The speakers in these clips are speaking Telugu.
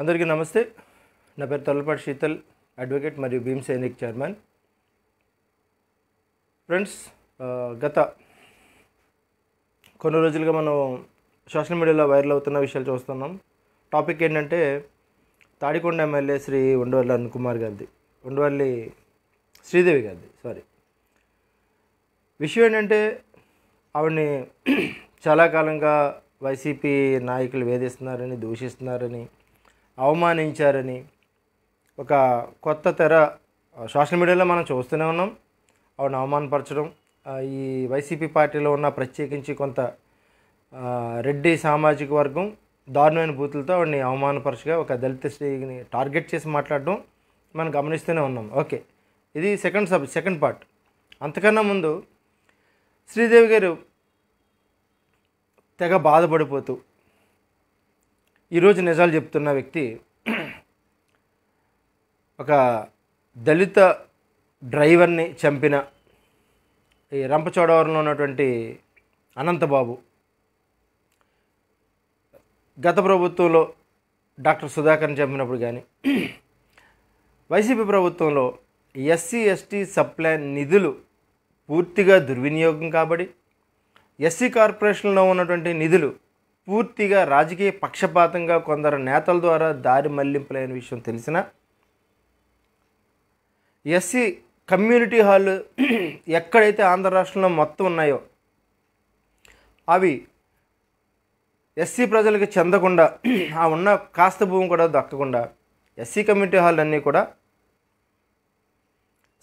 అందరికీ నమస్తే నా పేరు తొలపాటి శీతల్ అడ్వకేట్ మరియు భీమ్ సైనిక్ చైర్మన్ ఫ్రెండ్స్ గత కొన్ని రోజులుగా మనం సోషల్ మీడియాలో వైరల్ అవుతున్న విషయాలు చూస్తున్నాం టాపిక్ ఏంటంటే తాడికొండ ఎమ్మెల్యే శ్రీ ఉండవల్లి అరుణ్ కుమార్ గారిది ఉండవల్లి శ్రీదేవి గారిది సారీ విషయం ఏంటంటే ఆవిడని చాలా కాలంగా వైసీపీ నాయకులు వేధిస్తున్నారని దూషిస్తున్నారని అవమానించారని ఒక కొత్త తెర సోషల్ మీడియాలో మనం చూస్తూనే ఉన్నాం ఆవిడని అవమానపరచడం ఈ వైసీపీ పార్టీలో ఉన్న ప్రత్యేకించి కొంత రెడ్డి సామాజిక వర్గం దారుణమైన బూతులతో ఆవిడని అవమానపరచగా ఒక దళిత స్త్రీని టార్గెట్ చేసి మాట్లాడడం మనం గమనిస్తూనే ఉన్నాం ఓకే ఇది సెకండ్ సబ్ సెకండ్ పార్ట్ అంతకన్నా ముందు శ్రీదేవి గారు తెగ బాధపడిపోతూ ఈరోజు నిజాలు చెప్తున్న వ్యక్తి ఒక దళిత డ్రైవర్ని చంపిన ఈ రంపచోడవరంలో ఉన్నటువంటి అనంతబాబు గత ప్రభుత్వంలో డాక్టర్ సుధాకర్ని చంపినప్పుడు కానీ వైసీపీ ప్రభుత్వంలో ఎస్సీ ఎస్టీ సప్లై నిధులు పూర్తిగా దుర్వినియోగం కాబడి ఎస్సీ కార్పొరేషన్లో ఉన్నటువంటి నిధులు పూర్తిగా రాజకీయ పక్షపాతంగా కొందరు నేతల ద్వారా దారి మళ్లింపులైన విషయం తెలిసిన ఎస్సీ కమ్యూనిటీ హాల్ ఎక్కడైతే ఆంధ్ర రాష్ట్రంలో మొత్తం ఉన్నాయో అవి ఎస్సీ ప్రజలకు చెందకుండా ఆ ఉన్న కాస్త భూమి కూడా దక్కకుండా ఎస్సీ కమ్యూనిటీ హాల్ అన్నీ కూడా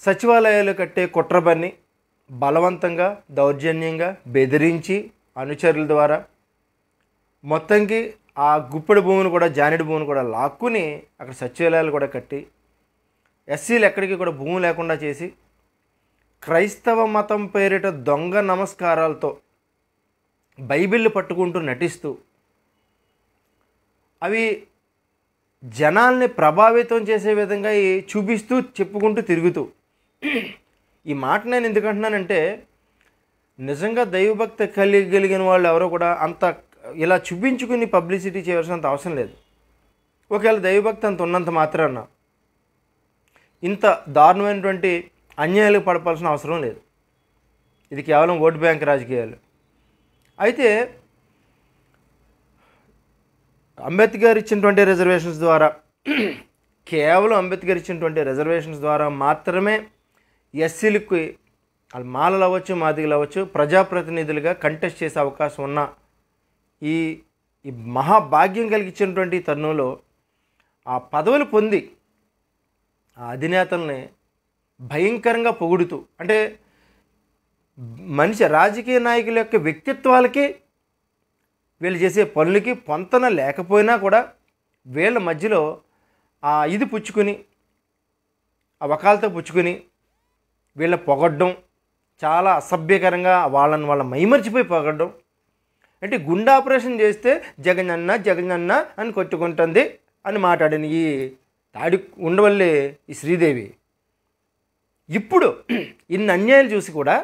సచివాలయాలు కట్టే కుట్ర బలవంతంగా దౌర్జన్యంగా బెదిరించి అనుచరుల ద్వారా మొత్తంకి ఆ గుప్పెడు భూమిని కూడా జానిడి భూమిని కూడా లాక్కుని అక్కడ సచివాలయాలు కూడా కట్టి ఎస్సీలు ఎక్కడికి కూడా భూమి లేకుండా చేసి క్రైస్తవ మతం పేరిట దొంగ నమస్కారాలతో బైబిల్ పట్టుకుంటూ నటిస్తూ అవి జనాల్ని ప్రభావితం చేసే విధంగా చూపిస్తూ చెప్పుకుంటూ తిరుగుతూ ఈ మాట నేను ఎందుకంటున్నానంటే నిజంగా దైవభక్తి కలిగలిగిన వాళ్ళు ఎవరో కూడా అంత ఇలా చూపించుకుని పబ్లిసిటీ చేయాల్సినంత అవసరం లేదు ఒకవేళ దైవభక్తి అంత ఉన్నంత మాత్రాన ఇంత దారుణమైనటువంటి అన్యాయాలకు పడపాల్సిన అవసరం లేదు ఇది కేవలం ఓటు బ్యాంక్ రాజకీయాలు అయితే అంబేద్కర్ ఇచ్చినటువంటి రిజర్వేషన్స్ ద్వారా కేవలం అంబేద్కర్ ఇచ్చినటువంటి రిజర్వేషన్స్ ద్వారా మాత్రమే ఎస్సీలకి వాళ్ళు మాలలు అవ్వచ్చు మాదిగలు అవ్వచ్చు ప్రజాప్రతినిధులుగా కంటెస్ట్ చేసే అవకాశం ఉన్న ఈ ఈ మహాభాగ్యం కలిగించినటువంటి తరుణంలో ఆ పదవులు పొంది ఆ అధినేతల్ని భయంకరంగా పొగుడుతూ అంటే మనిషి రాజకీయ నాయకుల యొక్క వ్యక్తిత్వాలకి వీళ్ళు చేసే పనులకి పొంతన లేకపోయినా కూడా వీళ్ళ మధ్యలో ఆ ఇది పుచ్చుకొని ఆ వకాలతో పుచ్చుకొని వీళ్ళ పొగడ్డం చాలా అసభ్యకరంగా వాళ్ళని వాళ్ళ మైమర్చిపోయి పొగడ్డం అంటే గుండె ఆపరేషన్ చేస్తే జగనన్న జగనన్న అని కొట్టుకుంటుంది అని మాట్లాడిన ఈ తాడి ఉండవల్లి ఈ శ్రీదేవి ఇప్పుడు ఇన్ని అన్యాయాలు చూసి కూడా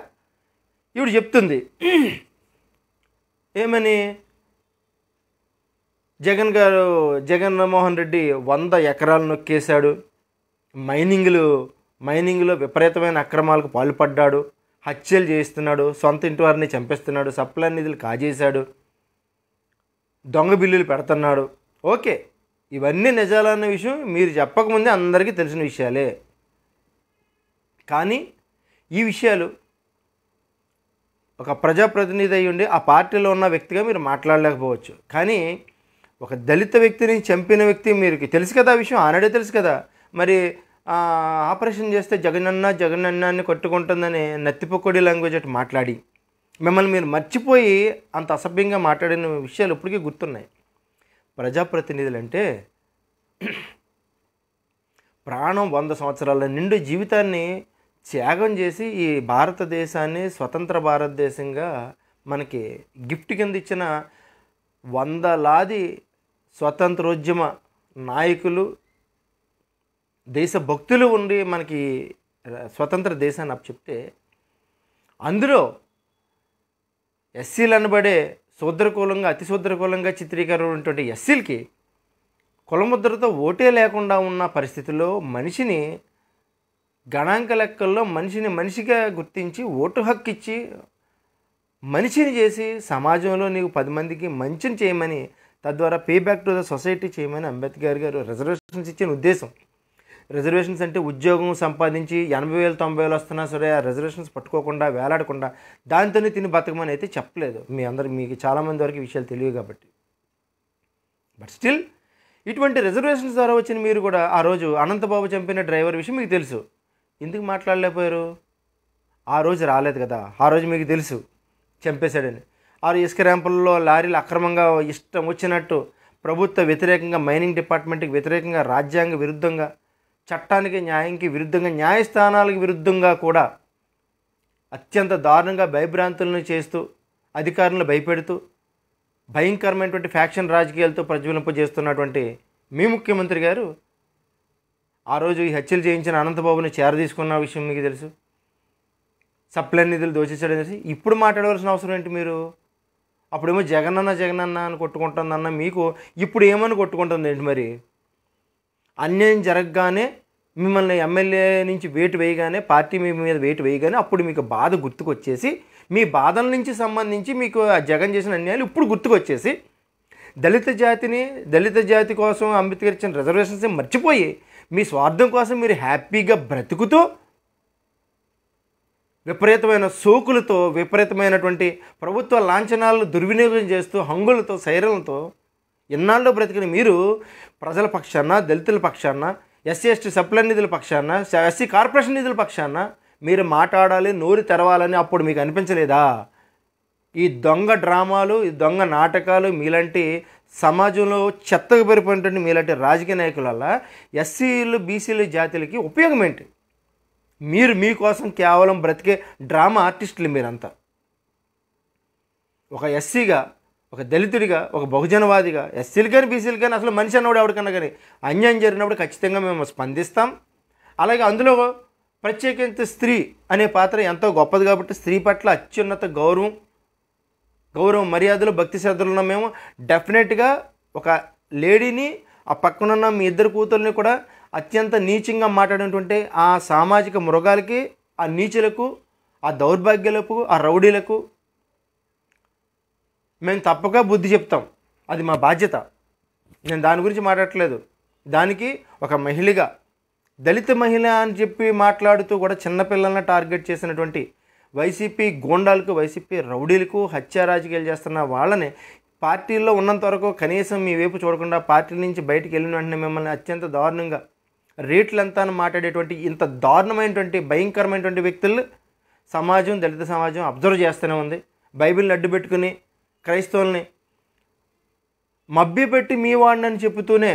ఇవిడ చెప్తుంది ఏమని జగన్ గారు జగన్మోహన్ రెడ్డి వంద ఎకరాలు నొక్కేశాడు మైనింగ్లు మైనింగ్లో విపరీతమైన అక్రమాలకు పాల్పడ్డాడు హత్యలు చేయిస్తున్నాడు సొంత ఇంటి వారిని చంపేస్తున్నాడు సప్లై నిధులు కాజేశాడు దొంగ బిల్లులు పెడుతున్నాడు ఓకే ఇవన్నీ నిజాలన్న విషయం మీరు చెప్పకముందే అందరికీ తెలిసిన విషయాలే కానీ ఈ విషయాలు ఒక ప్రజాప్రతినిధి అయి ఉండి ఆ పార్టీలో ఉన్న వ్యక్తిగా మీరు మాట్లాడలేకపోవచ్చు కానీ ఒక దళిత వ్యక్తిని చంపిన వ్యక్తి మీరు తెలుసు కదా ఆ విషయం ఆనాడే తెలుసు కదా మరి ఆపరేషన్ చేస్తే జగనన్న జగనన్న అని కొట్టుకుంటుందని నత్తిపొక్కడి లాంగ్వేజ్ అటు మాట్లాడి మిమ్మల్ని మీరు మర్చిపోయి అంత అసభ్యంగా మాట్లాడిన విషయాలు ఇప్పటికీ గుర్తున్నాయి ప్రజాప్రతినిధులు అంటే ప్రాణం వంద సంవత్సరాల నిండు జీవితాన్ని త్యాగం చేసి ఈ భారతదేశాన్ని స్వతంత్ర భారతదేశంగా మనకి గిఫ్ట్ కింద ఇచ్చిన వందలాది స్వతంత్రోద్యమ నాయకులు దేశభక్తులు ఉండి మనకి స్వతంత్ర దేశాన్ని చెప్తే అందులో ఎస్సీలు అనబడే శూద్రకూలంగా అతి శూద్రకూలంగా ఉన్నటువంటి ఎస్సీలకి కులముద్రతో ఓటే లేకుండా ఉన్న పరిస్థితుల్లో మనిషిని గణాంక లెక్కల్లో మనిషిని మనిషిగా గుర్తించి ఓటు హక్కు ఇచ్చి మనిషిని చేసి సమాజంలో నీకు పది మందికి మంచిని చేయమని తద్వారా pay back to the society చేయమని అంబేద్కర్ గారు రిజర్వేషన్స్ ఇచ్చిన ఉద్దేశం రిజర్వేషన్స్ అంటే ఉద్యోగం సంపాదించి ఎనభై వేలు తొంభై వేలు వస్తున్నా సరే ఆ రిజర్వేషన్స్ పట్టుకోకుండా వేలాడకుండా దానితోనే తిని బతకమని అయితే చెప్పలేదు మీ అందరు మీకు చాలామంది వరకు విషయాలు తెలియవు కాబట్టి బట్ స్టిల్ ఇటువంటి రిజర్వేషన్స్ ద్వారా వచ్చిన మీరు కూడా ఆ రోజు అనంతబాబు చంపిన డ్రైవర్ విషయం మీకు తెలుసు ఎందుకు మాట్లాడలేకపోయారు ఆ రోజు రాలేదు కదా ఆ రోజు మీకు తెలుసు చంపేశాడని ఆ ఇసుక ర్యాంపుల్లో లారీలు అక్రమంగా ఇష్టం వచ్చినట్టు ప్రభుత్వ వ్యతిరేకంగా మైనింగ్ డిపార్ట్మెంట్కి వ్యతిరేకంగా రాజ్యాంగ విరుద్ధంగా చట్టానికి న్యాయంకి విరుద్ధంగా న్యాయస్థానాలకు విరుద్ధంగా కూడా అత్యంత దారుణంగా భయభ్రాంతులను చేస్తూ అధికారులను భయపెడుతూ భయంకరమైనటువంటి ఫ్యాక్షన్ రాజకీయాలతో ప్రజ్వలింపజేస్తున్నటువంటి మీ ముఖ్యమంత్రి గారు ఆ రోజు ఈ హత్యలు చేయించిన అనంతబాబుని చేరదీసుకున్న విషయం మీకు తెలుసు సప్లై నిధులు దోచేసాడు తెలిసి ఇప్పుడు మాట్లాడవలసిన అవసరం ఏంటి మీరు అప్పుడేమో జగనన్న జగనన్న అని కొట్టుకుంటుందన్న మీకు ఇప్పుడు ఏమని కొట్టుకుంటుంది ఏంటి మరి అన్యాయం జరగగానే మిమ్మల్ని ఎమ్మెల్యే నుంచి వేటు వేయగానే పార్టీ మీ మీద వేటు వేయగానే అప్పుడు మీకు బాధ గుర్తుకొచ్చేసి మీ బాధల నుంచి సంబంధించి మీకు జగన్ చేసిన అన్యాయాలు ఇప్పుడు గుర్తుకొచ్చేసి దళిత జాతిని దళిత జాతి కోసం అంబేద్కర్ ఇచ్చిన రిజర్వేషన్స్ మర్చిపోయి మీ స్వార్థం కోసం మీరు హ్యాపీగా బ్రతుకుతూ విపరీతమైన సోకులతో విపరీతమైనటువంటి ప్రభుత్వ లాంఛనాలను దుర్వినియోగం చేస్తూ హంగులతో సైరలతో ఎన్నాళ్ళు బ్రతికిన మీరు ప్రజల పక్షాన దళితుల పక్షాన ఎస్సీ ఎస్టీ సప్లై నిధుల పక్షాన ఎస్సీ కార్పొరేషన్ నిధుల పక్షాన మీరు మాట్లాడాలి నోరు తెరవాలని అప్పుడు మీకు అనిపించలేదా ఈ దొంగ డ్రామాలు ఈ దొంగ నాటకాలు మీలాంటి సమాజంలో చెత్తగా పెరిపోయినటువంటి మీలాంటి రాజకీయ నాయకుల వల్ల ఎస్సీలు బీసీలు జాతులకి ఉపయోగం ఏంటి మీరు మీకోసం కేవలం బ్రతికే డ్రామా ఆర్టిస్టులు మీరంతా ఒక ఎస్సీగా ఒక దళితుడిగా ఒక బహుజనవాదిగా ఎస్సీలు కానీ బీసీలు కానీ అసలు మనిషి అన్నవాడు ఎవరికన్నా కానీ అన్యాయం జరిగినప్పుడు ఖచ్చితంగా మేము స్పందిస్తాం అలాగే అందులో ప్రత్యేకించ స్త్రీ అనే పాత్ర ఎంతో గొప్పది కాబట్టి స్త్రీ పట్ల అత్యున్నత గౌరవం గౌరవం మర్యాదలు భక్తి శ్రద్ధలు మేము డెఫినెట్గా ఒక లేడీని ఆ పక్కనున్న మీ ఇద్దరు కూతుర్ని కూడా అత్యంత నీచంగా మాట్లాడినటువంటి ఆ సామాజిక మృగాలకి ఆ నీచులకు ఆ దౌర్భాగ్యులకు ఆ రౌడీలకు మేము తప్పక బుద్ధి చెప్తాం అది మా బాధ్యత నేను దాని గురించి మాట్లాడట్లేదు దానికి ఒక మహిళగా దళిత మహిళ అని చెప్పి మాట్లాడుతూ కూడా చిన్నపిల్లలను టార్గెట్ చేసినటువంటి వైసీపీ గోండాలకు వైసీపీ రౌడీలకు హత్యా రాజకీయాలు చేస్తున్న వాళ్ళని పార్టీల్లో ఉన్నంత వరకు కనీసం మీ వైపు చూడకుండా పార్టీ నుంచి బయటకు వెళ్ళిన వెంటనే మిమ్మల్ని అత్యంత దారుణంగా రేట్లంతా అని మాట్లాడేటువంటి ఇంత దారుణమైనటువంటి భయంకరమైనటువంటి వ్యక్తులు సమాజం దళిత సమాజం అబ్జర్వ్ చేస్తూనే ఉంది బైబిల్ని అడ్డు పెట్టుకుని క్రైస్తవుల్ని పెట్టి మీ వాడినని చెబుతూనే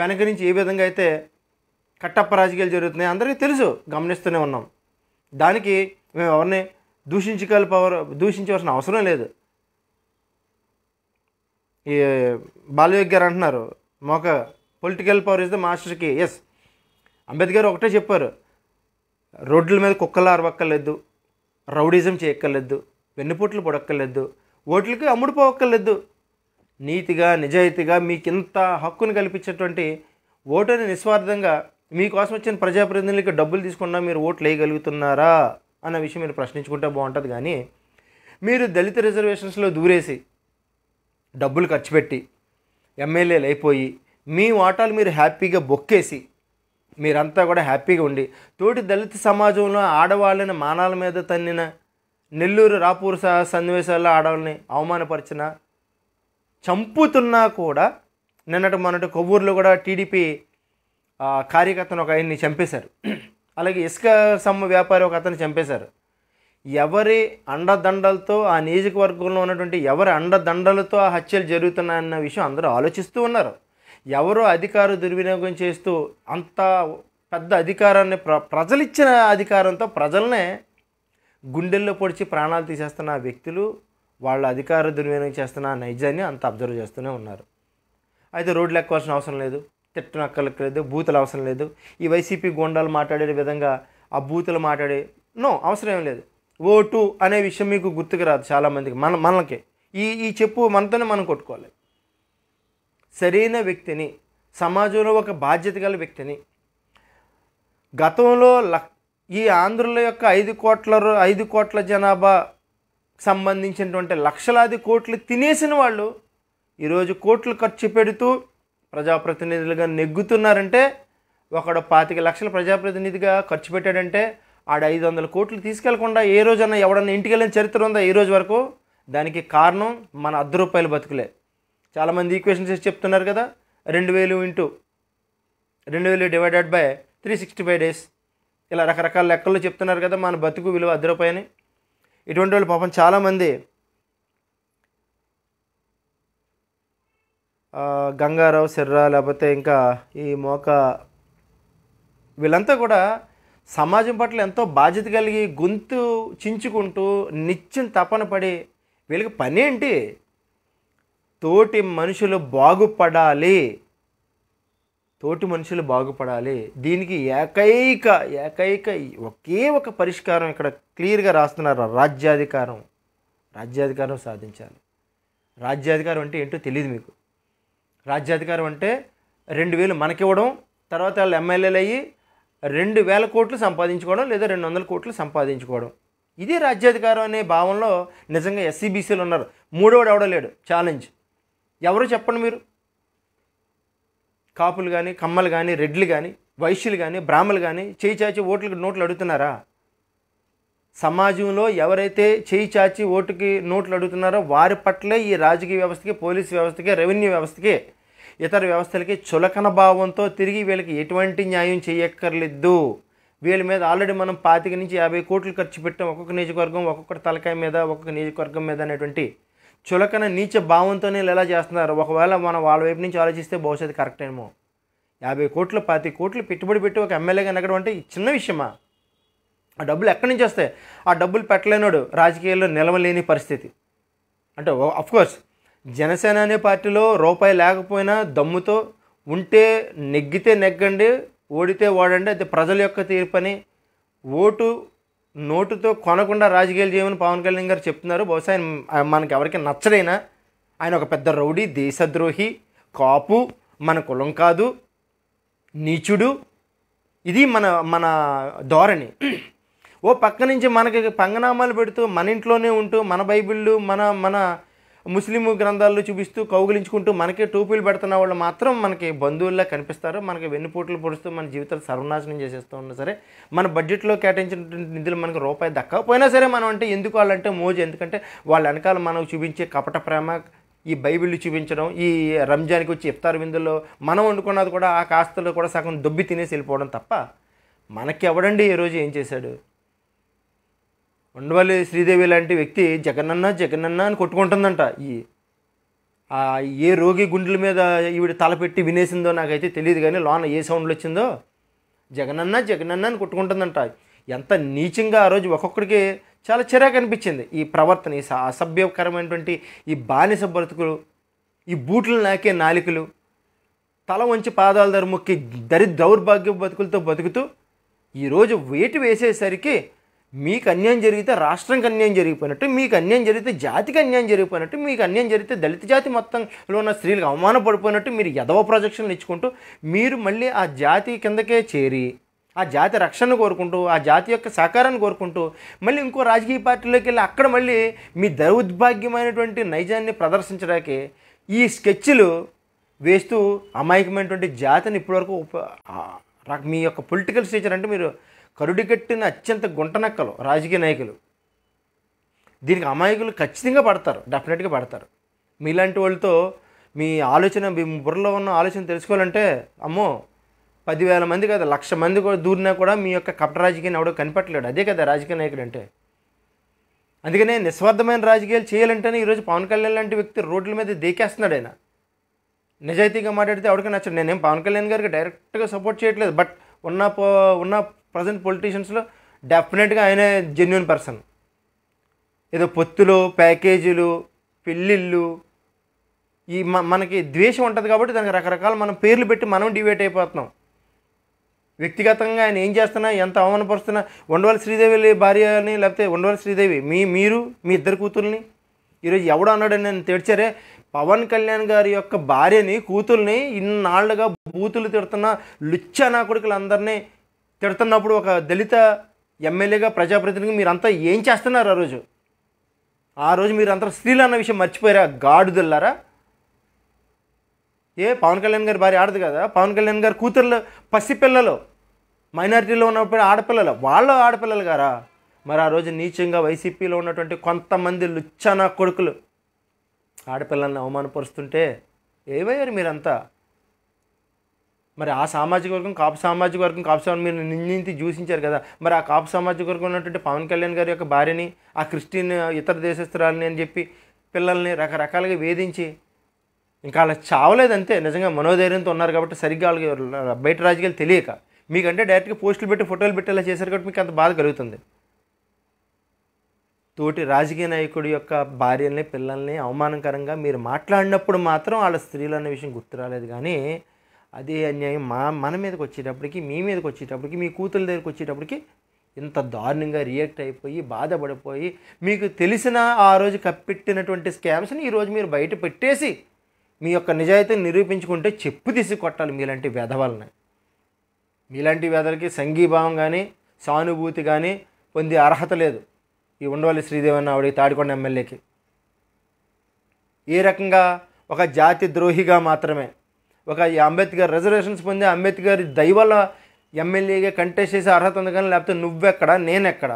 వెనక నుంచి ఏ విధంగా అయితే కట్టప్ప రాజకీయాలు జరుగుతున్నాయి అందరికీ తెలుసు గమనిస్తూనే ఉన్నాం దానికి మేము ఎవరిని దూషించగల పవర్ దూషించవలసిన అవసరం లేదు ఈ బాలయోగ్ గారు అంటున్నారు మోక పొలిటికల్ పవర్ ఇస్తే మాస్టర్కి ఎస్ అంబేద్కర్ ఒకటే చెప్పారు రోడ్ల మీద కుక్కలు అరవక్కర్లేదు రౌడిజం చేయక్కర్లేదు వెన్నుపూట్లు పొడక్కర్లేదు ఓట్లకి అమ్ముడుపోవక్కర్లేదు నీతిగా నిజాయితీగా మీకింత హక్కును కల్పించేటువంటి ఓటుని నిస్వార్థంగా మీకోసం వచ్చిన ప్రజాప్రతినిధులకి డబ్బులు తీసుకున్నా మీరు ఓట్లు వేయగలుగుతున్నారా అన్న విషయం మీరు ప్రశ్నించుకుంటే బాగుంటుంది కానీ మీరు దళిత రిజర్వేషన్స్లో దూరేసి డబ్బులు ఖర్చు పెట్టి ఎమ్మెల్యేలు అయిపోయి మీ వాటాలు మీరు హ్యాపీగా బొక్కేసి మీరంతా కూడా హ్యాపీగా ఉండి తోటి దళిత సమాజంలో ఆడవాళ్ళని మానాల మీద తన్నిన నెల్లూరు రాపూర్ సన్నివేశాల్లో ఆడవాళ్ళని అవమానపరిచిన చంపుతున్నా కూడా నిన్నటి మొన్నటి కొవ్వూరులో కూడా టీడీపీ కార్యకర్తను ఒక ఆయన్ని చంపేశారు అలాగే ఇసుక సమ్మ వ్యాపారి ఒక అతను చంపేశారు ఎవరి అండదండలతో ఆ నియోజకవర్గంలో ఉన్నటువంటి ఎవరి అండదండలతో ఆ హత్యలు జరుగుతున్నాయన్న విషయం అందరూ ఆలోచిస్తూ ఉన్నారు ఎవరు అధికారు దుర్వినియోగం చేస్తూ అంత పెద్ద అధికారాన్ని ప్ర ప్రజలిచ్చిన అధికారంతో ప్రజలనే గుండెల్లో పొడిచి ప్రాణాలు తీసేస్తున్న వ్యక్తులు వాళ్ళ అధికార దుర్వినియోగం చేస్తున్న నైజాన్ని అంత అబ్జర్వ్ చేస్తూనే ఉన్నారు అయితే రోడ్లు ఎక్కవలసిన అవసరం లేదు తిట్టడం బూతులు అవసరం లేదు ఈ వైసీపీ గోండాలు మాట్లాడే విధంగా ఆ బూతులు మాట్లాడే నో అవసరం ఏం లేదు ఓటు అనే విషయం మీకు గుర్తుకు రాదు చాలామందికి మన మనకి ఈ ఈ చెప్పు మనతోనే మనం కొట్టుకోవాలి సరైన వ్యక్తిని సమాజంలో ఒక బాధ్యత గల వ్యక్తిని గతంలో లక్ ఈ ఆంధ్రుల యొక్క ఐదు కోట్ల ఐదు కోట్ల జనాభా సంబంధించినటువంటి లక్షలాది కోట్లు తినేసిన వాళ్ళు ఈరోజు కోట్లు ఖర్చు పెడుతూ ప్రజాప్రతినిధులుగా నెగ్గుతున్నారంటే ఒకడు పాతిక లక్షల ప్రజాప్రతినిధిగా ఖర్చు పెట్టాడంటే ఆడ ఐదు వందల కోట్లు తీసుకెళ్లకుండా ఏ రోజన్నా ఎవడన్నా ఇంటికి వెళ్ళిన చరిత్ర ఉందా ఈ రోజు వరకు దానికి కారణం మన అర్ధ రూపాయలు బతుకులే చాలామంది ఈక్వేషన్స్ వేసి చెప్తున్నారు కదా రెండు వేలు ఇంటూ రెండు వేలు divided by three sixty five days ఇలా రకరకాల లెక్కలు చెప్తున్నారు కదా మన బతుకు విలువ అర్ధ రూపాయని ఇటువంటి వాళ్ళు పాపం చాలామంది గంగారావు శర్రా లేకపోతే ఇంకా ఈ మోక వీళ్ళంతా కూడా సమాజం పట్ల ఎంతో బాధ్యత కలిగి గొంతు చించుకుంటూ నిత్యం తపన పడి వీళ్ళకి పని ఏంటి తోటి మనుషులు బాగుపడాలి తోటి మనుషులు బాగుపడాలి దీనికి ఏకైక ఏకైక ఒకే ఒక పరిష్కారం ఇక్కడ క్లియర్గా రాస్తున్నారు రాజ్యాధికారం రాజ్యాధికారం సాధించాలి రాజ్యాధికారం అంటే ఏంటో తెలియదు మీకు రాజ్యాధికారం అంటే రెండు వేలు మనకివ్వడం తర్వాత వాళ్ళు ఎమ్మెల్యేలు అయ్యి రెండు వేల కోట్లు సంపాదించుకోవడం లేదా రెండు వందల కోట్లు సంపాదించుకోవడం ఇదే రాజ్యాధికారం అనే భావంలో నిజంగా ఎస్సీబీసీలు ఉన్నారు మూడోడు ఎవడో లేడు ఛాలెంజ్ ఎవరు చెప్పండి మీరు కాపులు కానీ కమ్మలు కానీ రెడ్లు కానీ వైశ్యులు కానీ బ్రాహ్మలు కానీ చేయి చాచి ఓట్లకి నోట్లు అడుగుతున్నారా సమాజంలో ఎవరైతే చేయి చాచి ఓటుకి నోట్లు అడుగుతున్నారో వారి పట్లే ఈ రాజకీయ వ్యవస్థకి పోలీస్ వ్యవస్థకి రెవెన్యూ వ్యవస్థకి ఇతర వ్యవస్థలకి చులకన భావంతో తిరిగి వీళ్ళకి ఎటువంటి న్యాయం చేయక్కర్లేదు వీళ్ళ మీద ఆల్రెడీ మనం పాతిక నుంచి యాభై కోట్లు ఖర్చు పెట్టాం ఒక్కొక్క నియోజకవర్గం ఒక్కొక్కటి తలకాయ మీద ఒక్కొక్క నియోజకవర్గం మీద అనేటువంటి చులకన నీచ భావంతోనే ఎలా చేస్తున్నారు ఒకవేళ మనం వాళ్ళ వైపు నుంచి ఆలోచిస్తే భవిష్యత్తు కరెక్ట్ ఏమో యాభై కోట్లు పది కోట్లు పెట్టుబడి పెట్టి ఒక ఎమ్మెల్యేగా కనకడం అంటే చిన్న విషయమా ఆ డబ్బులు ఎక్కడి నుంచి వస్తాయి ఆ డబ్బులు పెట్టలేనోడు రాజకీయాల్లో నిలవలేని పరిస్థితి అంటే అఫ్కోర్స్ జనసేన అనే పార్టీలో రూపాయి లేకపోయినా దమ్ముతో ఉంటే నెగ్గితే నెగ్గండి ఓడితే ఓడండి అది ప్రజల యొక్క తీర్పని ఓటు నోటుతో కొనకుండా రాజకీయాలు చేయమని పవన్ కళ్యాణ్ గారు చెప్తున్నారు బహుశా ఆయన మనకి ఎవరికి నచ్చలేనా ఆయన ఒక పెద్ద రౌడీ దేశద్రోహి కాపు మన కులం కాదు నీచుడు ఇది మన మన ధోరణి ఓ పక్క నుంచి మనకి పంగనామాలు పెడుతూ మన ఇంట్లోనే ఉంటూ మన బైబిళ్ళు మన మన ముస్లిం గ్రంథాల్లో చూపిస్తూ కౌగిలించుకుంటూ మనకే టోపీలు పెడుతున్న వాళ్ళు మాత్రం మనకి బంధువుల్లా కనిపిస్తారు మనకి వెన్నుపోట్లు పొడుస్తూ మన జీవితాలు సర్వనాశనం చేసేస్తూ ఉన్నా సరే మన బడ్జెట్లో కేటాయించినటువంటి నిధులు మనకు రూపాయి దక్కకపోయినా సరే మనం అంటే ఎందుకు వాళ్ళంటే మోజు ఎందుకంటే వాళ్ళ వెనకాల మనకు చూపించే కపట ప్రేమ ఈ బైబిల్ చూపించడం ఈ రంజాన్కి వచ్చి ఇఫ్తార్ విందుల్లో మనం వండుకున్నది కూడా ఆ కాస్తలో కూడా సగం దొబ్బి తినేసి వెళ్ళిపోవడం తప్ప మనకి ఎవడండి ఈరోజు ఏం చేశాడు ఉండవల్లి శ్రీదేవి లాంటి వ్యక్తి జగనన్న జగనన్న అని కొట్టుకుంటుందంట ఈ ఏ రోగి గుండెల మీద ఈవిడ తలపెట్టి వినేసిందో నాకైతే తెలియదు కానీ లోన ఏ సౌండ్లు వచ్చిందో జగనన్న జగనన్న అని కొట్టుకుంటుందంట ఎంత నీచంగా ఆ రోజు ఒక్కొక్కడికి చాలా చిరాకు అనిపించింది ఈ ప్రవర్తన ఈ అసభ్యకరమైనటువంటి ఈ బానిస బ్రతుకులు ఈ బూట్లు నాకే నాలికలు తల వంచి పాదాల ధర మొక్కి దరి దౌర్భాగ్య బతుకులతో బతుకుతూ ఈరోజు వేటి వేసేసరికి మీకు అన్యాయం జరిగితే రాష్ట్రంకి అన్యాయం జరిగిపోయినట్టు మీకు అన్యాయం జరిగితే జాతికి అన్యాయం జరిగిపోయినట్టు మీకు అన్యాయం జరిగితే దళిత జాతి మొత్తంలో ఉన్న స్త్రీలకు అవమాన పడిపోయినట్టు మీరు ఎదవ ప్రొజెక్షన్లు ఇచ్చుకుంటూ మీరు మళ్ళీ ఆ జాతి కిందకే చేరి ఆ జాతి రక్షణ కోరుకుంటూ ఆ జాతి యొక్క సహకారాన్ని కోరుకుంటూ మళ్ళీ ఇంకో రాజకీయ పార్టీలోకి వెళ్ళి అక్కడ మళ్ళీ మీ దౌర్భాగ్యమైనటువంటి నైజాన్ని ప్రదర్శించడానికి ఈ స్కెచ్లు వేస్తూ అమాయకమైనటువంటి జాతిని ఇప్పటివరకు మీ యొక్క పొలిటికల్ స్టేచర్ అంటే మీరు కరుడిగట్టిన అత్యంత గుంటనక్కలు రాజకీయ నాయకులు దీనికి అమాయకులు ఖచ్చితంగా పడతారు డెఫినెట్గా పడతారు మీలాంటి వాళ్ళతో మీ ఆలోచన మీ బుర్రలో ఉన్న ఆలోచన తెలుసుకోవాలంటే అమ్మో పదివేల మంది కదా లక్ష మంది కూడా దూరినా కూడా మీ యొక్క కపట రాజకీయాన్ని ఎవడో కనిపెట్టలేడు అదే కదా రాజకీయ నాయకుడు అంటే అందుకనే నిస్వార్థమైన రాజకీయాలు చేయాలంటేనే ఈరోజు పవన్ కళ్యాణ్ లాంటి వ్యక్తి రోడ్ల మీద దేకేస్తున్నాడు ఆయన నిజాయితీగా మాట్లాడితే ఎవరికి నచ్చాడు నేనేం పవన్ కళ్యాణ్ గారికి డైరెక్ట్గా సపోర్ట్ చేయట్లేదు బట్ ఉన్న ఉన్న ప్రజెంట్ పొలిటీషియన్స్లో డెఫినెట్గా ఆయన జెన్యున్ పర్సన్ ఏదో పొత్తులు ప్యాకేజీలు పెళ్ళిళ్ళు ఈ మనకి ద్వేషం ఉంటుంది కాబట్టి దానికి రకరకాల మనం పేర్లు పెట్టి మనం డివేట్ అయిపోతున్నాం వ్యక్తిగతంగా ఆయన ఏం చేస్తున్నా ఎంత అవమానపరుస్తున్నా ఉండవల్లి శ్రీదేవి భార్యని లేకపోతే ఉండవల్లి శ్రీదేవి మీ మీరు మీ ఇద్దరు కూతుర్ని ఈరోజు ఎవడు అన్నాడని నేను తెడిచారే పవన్ కళ్యాణ్ గారి యొక్క భార్యని కూతుల్ని ఇన్నాళ్ళుగా బూతులు తిడుతున్న లుచ్చ నా కొడుకులందరినీ తిడుతున్నప్పుడు ఒక దళిత ఎమ్మెల్యేగా ప్రజాప్రతినిధిగా మీరంతా ఏం చేస్తున్నారు ఆ రోజు ఆ రోజు మీరంతా స్త్రీలు అన్న విషయం మర్చిపోయారా గాడుదల్లారా ఏ పవన్ కళ్యాణ్ గారి భార్య ఆడదు కదా పవన్ కళ్యాణ్ గారు కూతుర్లు పసిపిల్లలు మైనారిటీలో ఉన్నప్పుడు ఆడపిల్లలు వాళ్ళు ఆడపిల్లలు గారా మరి ఆ రోజు నీచంగా వైసీపీలో ఉన్నటువంటి కొంతమంది లుచ్చన కొడుకులు ఆడపిల్లల్ని అవమానపరుస్తుంటే ఏమయ్యారు మీరంతా మరి ఆ సామాజిక వర్గం కాపు సామాజిక వర్గం కాపు సమాజం మీరు నిందించి చూసించారు కదా మరి ఆ కాపు సామాజిక వర్గం ఉన్నటువంటి పవన్ కళ్యాణ్ గారి యొక్క భార్యని ఆ క్రిస్టియన్ ఇతర దేశస్తురాలని అని చెప్పి పిల్లల్ని రకరకాలుగా వేధించి ఇంకా అలా చావలేదంతే నిజంగా మనోధైర్యంతో ఉన్నారు కాబట్టి సరిగ్గా వాళ్ళకి బయట రాజకీయాలు తెలియక మీకంటే డైరెక్ట్గా పోస్టులు పెట్టి ఫోటోలు పెట్టేలా చేశారు కాబట్టి మీకు అంత బాధ కలుగుతుంది తోటి రాజకీయ నాయకుడి యొక్క భార్యల్ని పిల్లల్ని అవమానకరంగా మీరు మాట్లాడినప్పుడు మాత్రం వాళ్ళ స్త్రీలు అనే విషయం గుర్తురాలేదు కానీ అదే అన్యాయం మా మన మీదకి వచ్చేటప్పటికి మీ మీదకి వచ్చేటప్పటికి మీ కూతురు దగ్గరికి వచ్చేటప్పటికి ఇంత దారుణంగా రియాక్ట్ అయిపోయి బాధపడిపోయి మీకు తెలిసిన ఆ రోజు కప్పెట్టినటువంటి స్కామ్స్ని ఈరోజు మీరు బయట పెట్టేసి మీ యొక్క నిజాయితీని నిరూపించుకుంటే చెప్పు తీసి కొట్టాలి మీలాంటి వలన మీలాంటి వ్యధలకి సంఘీభావం కానీ సానుభూతి కానీ పొందే అర్హత లేదు ఈ ఉండవల్లి శ్రీదేవి అన్న ఆవిడ తాడికొండ ఎమ్మెల్యేకి ఏ రకంగా ఒక జాతి ద్రోహిగా మాత్రమే ఒక ఈ అంబేద్కర్ రిజర్వేషన్స్ పొందే అంబేద్కర్ దైవాల ఎమ్మెల్యేగా కంటెస్ట్ చేసే అర్హత ఉంది కానీ లేకపోతే నువ్వెక్కడ నేనెక్కడ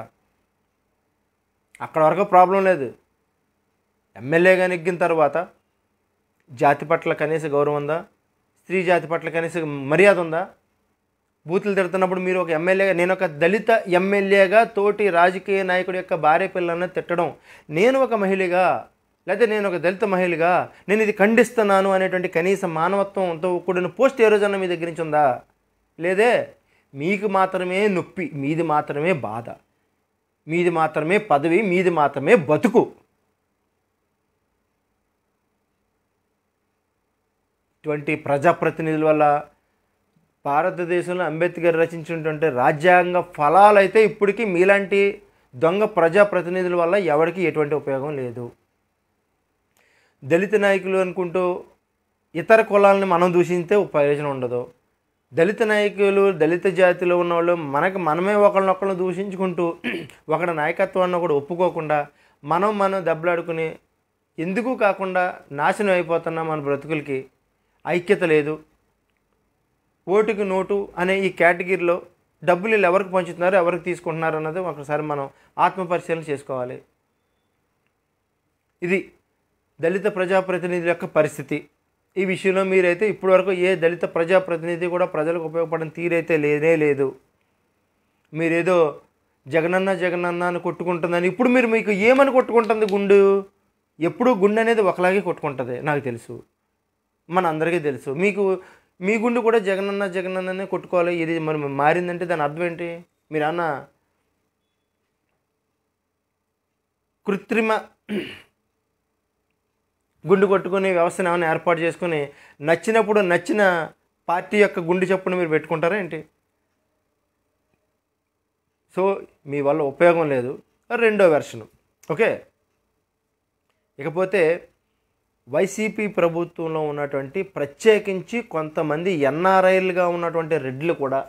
అక్కడ వరకు ప్రాబ్లం లేదు ఎమ్మెల్యేగా నెగ్గిన తర్వాత జాతి పట్ల కనీస గౌరవం ఉందా స్త్రీ జాతి పట్ల కనీస మర్యాద ఉందా బూతులు తిడుతున్నప్పుడు మీరు ఒక ఎమ్మెల్యేగా నేను ఒక దళిత ఎమ్మెల్యేగా తోటి రాజకీయ నాయకుడి యొక్క భార్య పిల్లలను తిట్టడం నేను ఒక మహిళగా లేదా నేను ఒక దళిత మహిళగా నేను ఇది ఖండిస్తున్నాను అనేటువంటి కనీస మానవత్వంతో కూడిన పోస్ట్ ఏ రోజన్నా మీ దగ్గర నుంచి ఉందా లేదే మీకు మాత్రమే నొప్పి మీది మాత్రమే బాధ మీది మాత్రమే పదవి మీది మాత్రమే బతుకు ఇటువంటి ప్రజాప్రతినిధుల వల్ల భారతదేశంలో అంబేద్కర్ రచించినటువంటి రాజ్యాంగ ఫలాలైతే ఇప్పటికీ మీలాంటి దొంగ ప్రజాప్రతినిధుల వల్ల ఎవరికి ఎటువంటి ఉపయోగం లేదు దళిత నాయకులు అనుకుంటూ ఇతర కులాలని మనం దూషిస్తే ప్రయోజనం ఉండదు దళిత నాయకులు దళిత జాతిలో ఉన్నవాళ్ళు మనకి మనమే ఒకరినొకరిని దూషించుకుంటూ ఒకడి నాయకత్వాన్ని ఒకటి ఒప్పుకోకుండా మనం మనం దెబ్బలాడుకుని ఎందుకు కాకుండా నాశనం అయిపోతున్న మన బ్రతుకులకి ఐక్యత లేదు ఓటుకి నోటు అనే ఈ కేటగిరీలో డబ్బులు ఎవరికి పంచుతున్నారు ఎవరికి తీసుకుంటున్నారు అన్నది ఒకసారి మనం ఆత్మపరిశీలన చేసుకోవాలి ఇది దళిత ప్రజాప్రతినిధుల యొక్క పరిస్థితి ఈ విషయంలో మీరైతే ఇప్పటివరకు ఏ దళిత ప్రజాప్రతినిధి కూడా ప్రజలకు ఉపయోగపడిన తీరైతే లేనే లేదు మీరేదో జగనన్న జగనన్న అని కొట్టుకుంటుందని ఇప్పుడు మీరు మీకు ఏమని కొట్టుకుంటుంది గుండు ఎప్పుడు గుండె అనేది ఒకలాగే కొట్టుకుంటుంది నాకు తెలుసు మన అందరికీ తెలుసు మీకు మీ గుండు కూడా జగనన్న జగనన్ననే కొట్టుకోవాలి ఇది మనం మారిందంటే దాని అర్థం ఏంటి మీరు అన్న కృత్రిమ గుండు కొట్టుకునే వ్యవస్థను ఏమైనా ఏర్పాటు చేసుకుని నచ్చినప్పుడు నచ్చిన పార్టీ యొక్క గుండు చప్పును మీరు పెట్టుకుంటారా ఏంటి సో మీ వల్ల ఉపయోగం లేదు రెండో వెర్షను ఓకే ఇకపోతే వైసీపీ ప్రభుత్వంలో ఉన్నటువంటి ప్రత్యేకించి కొంతమంది ఎన్ఆర్ఐలుగా ఉన్నటువంటి రెడ్లు కూడా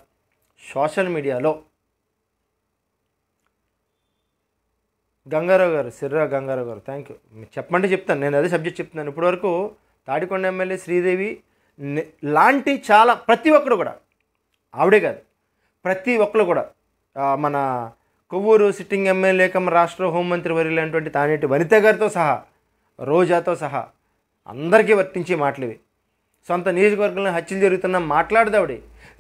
సోషల్ మీడియాలో గంగారావు గారు సిర్రా గంగారావు గారు థ్యాంక్ యూ చెప్పమంటే చెప్తాను నేను అదే సబ్జెక్ట్ చెప్తున్నాను ఇప్పటివరకు తాడికొండ ఎమ్మెల్యే శ్రీదేవి లాంటి చాలా ప్రతి ఒక్కరు కూడా ఆవిడే కాదు ప్రతి ఒక్కరు కూడా మన కొవ్వూరు సిట్టింగ్ ఎమ్మెల్యే కమ్ రాష్ట్ర హోంమంత్రి వర్యులైనటువంటి తానేటి వనిత గారితో సహా రోజాతో సహా అందరికీ వర్తించే ఇవి సొంత నియోజకవర్గంలో హత్యలు జరుగుతున్న మాట్లాడదావిడే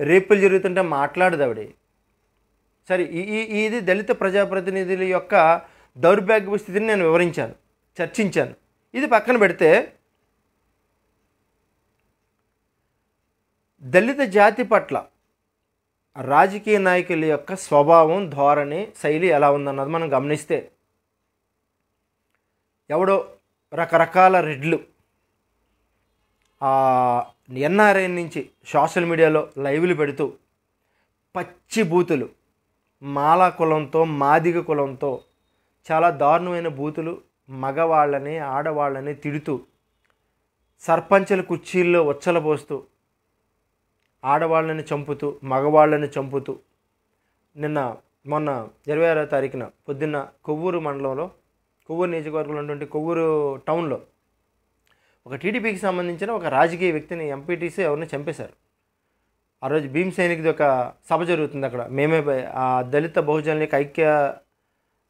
రేపులు జరుగుతుంటే మాట్లాడదావిడే సరే ఈ ఇది దళిత ప్రజాప్రతినిధుల యొక్క దౌర్భాగ్యపు స్థితిని నేను వివరించాను చర్చించాను ఇది పక్కన పెడితే దళిత జాతి పట్ల రాజకీయ నాయకుల యొక్క స్వభావం ధోరణి శైలి ఎలా ఉందన్నది మనం గమనిస్తే ఎవడో రకరకాల రెడ్లు ఎన్ఆర్ఐ నుంచి సోషల్ మీడియాలో లైవ్లు పెడుతూ పచ్చి బూతులు మాలా కులంతో మాదిగ కులంతో చాలా దారుణమైన బూతులు మగవాళ్ళని ఆడవాళ్ళని తిడుతూ సర్పంచుల కుర్చీల్లో పోస్తూ ఆడవాళ్ళని చంపుతూ మగవాళ్ళని చంపుతూ నిన్న మొన్న ఇరవై ఆరో తారీఖున పొద్దున్న కొవ్వూరు మండలంలో కొవ్వూరు నియోజకవర్గంలో ఉన్నటువంటి కొవ్వూరు టౌన్లో ఒక టీడీపీకి సంబంధించిన ఒక రాజకీయ వ్యక్తిని ఎంపీటీసీ ఎవరిని చంపేశారు ఆ రోజు భీమ్ ఒక సభ జరుగుతుంది అక్కడ మేమే ఆ దళిత బహుజనులకి ఐక్య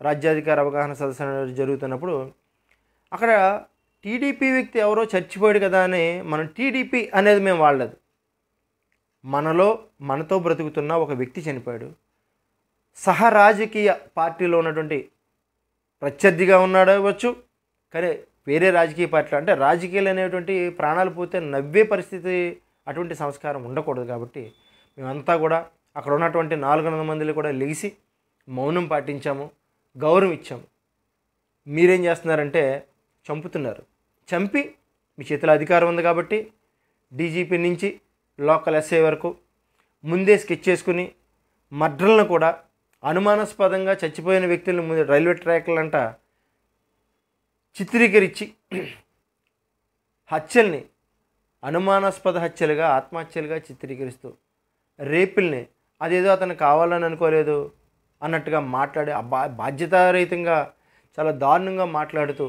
రాజ్యాధికార అవగాహన సదస్సు జరుగుతున్నప్పుడు అక్కడ టీడీపీ వ్యక్తి ఎవరో చచ్చిపోయాడు కదా అని మనం టీడీపీ అనేది మేము వాడలేదు మనలో మనతో బ్రతుకుతున్న ఒక వ్యక్తి చనిపోయాడు సహ రాజకీయ పార్టీలో ఉన్నటువంటి ప్రత్యర్థిగా ఉన్నాడవచ్చు కానీ వేరే రాజకీయ పార్టీలు అంటే రాజకీయాలు అనేటువంటి ప్రాణాలు పోతే నవ్వే పరిస్థితి అటువంటి సంస్కారం ఉండకూడదు కాబట్టి మేమంతా కూడా అక్కడ ఉన్నటువంటి నాలుగు వందల మందిలు కూడా లేచి మౌనం పాటించాము గౌరవం మీరేం చేస్తున్నారంటే చంపుతున్నారు చంపి మీ చేతిలో అధికారం ఉంది కాబట్టి డీజీపీ నుంచి లోకల్ ఎస్ఐ వరకు ముందే స్కెచ్ చేసుకుని మర్డర్లను కూడా అనుమానాస్పదంగా చచ్చిపోయిన వ్యక్తులను ముందు రైల్వే ట్రాక్లంట చిత్రీకరించి హత్యల్ని అనుమానాస్పద హత్యలుగా ఆత్మహత్యలుగా చిత్రీకరిస్తూ రేపుల్ని అదేదో అతను కావాలని అనుకోలేదు అన్నట్టుగా మాట్లాడి బా బాధ్యతారహితంగా చాలా దారుణంగా మాట్లాడుతూ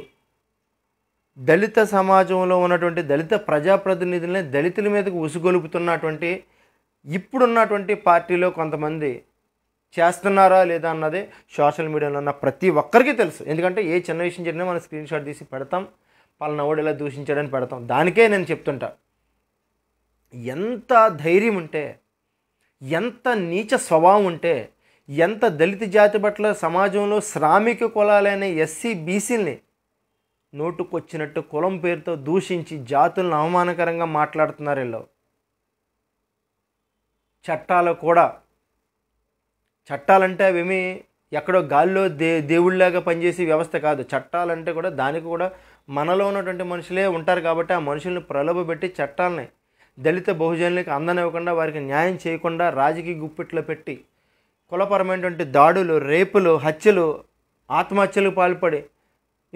దళిత సమాజంలో ఉన్నటువంటి దళిత ప్రజాప్రతినిధులని దళితుల మీదకు ఉసుగొలుపుతున్నటువంటి ఇప్పుడున్నటువంటి పార్టీలో కొంతమంది చేస్తున్నారా లేదా అన్నది సోషల్ మీడియాలో ఉన్న ప్రతి ఒక్కరికి తెలుసు ఎందుకంటే ఏ చిన్న విషయం జరిగినా మనం స్క్రీన్ షాట్ తీసి పెడతాం పలానవాడు ఎలా దూషించాడని పెడతాం దానికే నేను చెప్తుంటా ఎంత ధైర్యం ఉంటే ఎంత నీచ స్వభావం ఉంటే ఎంత దళిత జాతి పట్ల సమాజంలో శ్రామిక కులాలైన ఎస్సీ బీసీల్ని నోటుకొచ్చినట్టు కులం పేరుతో దూషించి జాతులను అవమానకరంగా మాట్లాడుతున్నారు వీళ్ళు చట్టాలు కూడా చట్టాలంటే అవేమి ఎక్కడో గాల్లో దే దేవుళ్ళలాగా పనిచేసే వ్యవస్థ కాదు చట్టాలంటే కూడా దానికి కూడా మనలో ఉన్నటువంటి మనుషులే ఉంటారు కాబట్టి ఆ మనుషుల్ని ప్రలోభపెట్టి చట్టాలని దళిత బహుజనులకు అందనివ్వకుండా వారికి న్యాయం చేయకుండా రాజకీయ గుప్పిట్లో పెట్టి కులపరమైనటువంటి దాడులు రేపులు హత్యలు ఆత్మహత్యలు పాల్పడి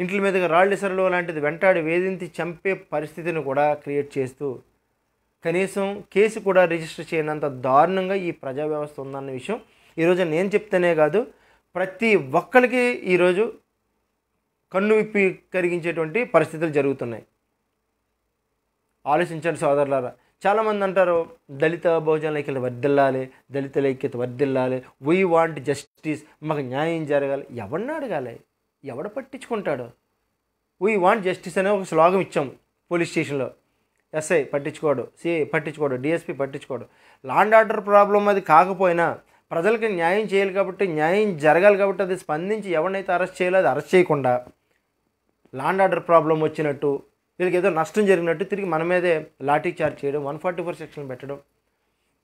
ఇంట్ల మీదుగా రాళ్ళసరలు లాంటిది వెంటాడి వేధించి చంపే పరిస్థితిని కూడా క్రియేట్ చేస్తూ కనీసం కేసు కూడా రిజిస్టర్ చేయనంత దారుణంగా ఈ ప్రజా వ్యవస్థ ఉందన్న విషయం ఈరోజు నేను చెప్తేనే కాదు ప్రతి ఒక్కరికి ఈరోజు కన్ను విప్పి కరిగించేటువంటి పరిస్థితులు జరుగుతున్నాయి ఆలోచించండి సోదరులారా చాలామంది అంటారు దళిత భోజనాల ఐక్యత వర్దిల్లాలి దళితుల ఐక్యత వర్దిల్లాలి వీ వాంట్ జస్టిస్ మాకు న్యాయం జరగాలి ఎవరిని అడగాలి ఎవడ పట్టించుకుంటాడు వీ వాంట్ జస్టిస్ అనే ఒక శ్లోగం ఇచ్చాము పోలీస్ స్టేషన్లో ఎస్ఐ పట్టించుకోడు సిఐ పట్టించుకోడు డిఎస్పీ పట్టించుకోడు లాండ్ ఆర్డర్ ప్రాబ్లం అది కాకపోయినా ప్రజలకి న్యాయం చేయాలి కాబట్టి న్యాయం జరగాలి కాబట్టి అది స్పందించి ఎవరినైతే అరెస్ట్ చేయాలో అది అరెస్ట్ చేయకుండా లాండ్ ఆర్డర్ ప్రాబ్లం వచ్చినట్టు వీళ్ళకి ఏదో నష్టం జరిగినట్టు తిరిగి మన మీదే లాఠీ చార్జ్ చేయడం వన్ ఫార్టీ ఫోర్ సెక్షన్ పెట్టడం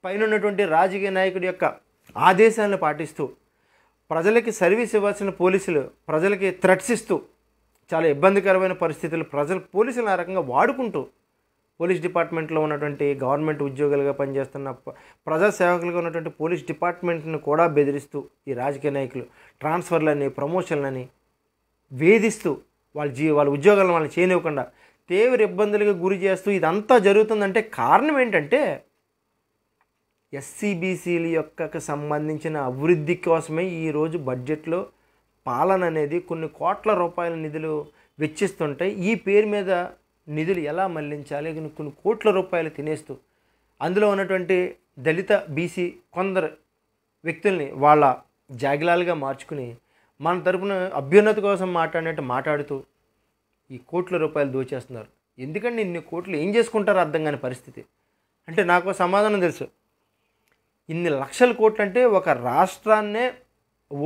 పైన ఉన్నటువంటి రాజకీయ నాయకుడి యొక్క ఆదేశాలను పాటిస్తూ ప్రజలకి సర్వీస్ ఇవ్వాల్సిన పోలీసులు ప్రజలకి థ్రెట్స్ ఇస్తూ చాలా ఇబ్బందికరమైన పరిస్థితులు ప్రజలు పోలీసులు ఆ రకంగా వాడుకుంటూ పోలీస్ డిపార్ట్మెంట్లో ఉన్నటువంటి గవర్నమెంట్ ఉద్యోగులుగా పనిచేస్తున్న ప్రజాసేవకులుగా ఉన్నటువంటి పోలీస్ డిపార్ట్మెంట్ను కూడా బెదిరిస్తూ ఈ రాజకీయ నాయకులు ట్రాన్స్ఫర్లని ప్రమోషన్లని వేధిస్తూ వాళ్ళ జీ వాళ్ళ ఉద్యోగాలను వాళ్ళని చేయనివ్వకుండా తీవ్ర ఇబ్బందులకు గురి చేస్తూ ఇదంతా జరుగుతుందంటే కారణం ఏంటంటే ఎస్సీబీసీల యొక్క సంబంధించిన అభివృద్ధి కోసమే ఈరోజు బడ్జెట్లో పాలన అనేది కొన్ని కోట్ల రూపాయల నిధులు వెచ్చిస్తుంటాయి ఈ పేరు మీద నిధులు ఎలా మళ్లించాలి కొన్ని కోట్ల రూపాయలు తినేస్తూ అందులో ఉన్నటువంటి దళిత బీసీ కొందరు వ్యక్తుల్ని వాళ్ళ జాగిలాలుగా మార్చుకుని మన తరపున అభ్యున్నతి కోసం మాట్లాడినట్టు మాట్లాడుతూ ఈ కోట్ల రూపాయలు దోచేస్తున్నారు ఎందుకంటే ఇన్ని కోట్లు ఏం చేసుకుంటారో అర్థం కాని పరిస్థితి అంటే నాకు సమాధానం తెలుసు ఇన్ని లక్షల కోట్లు అంటే ఒక రాష్ట్రాన్నే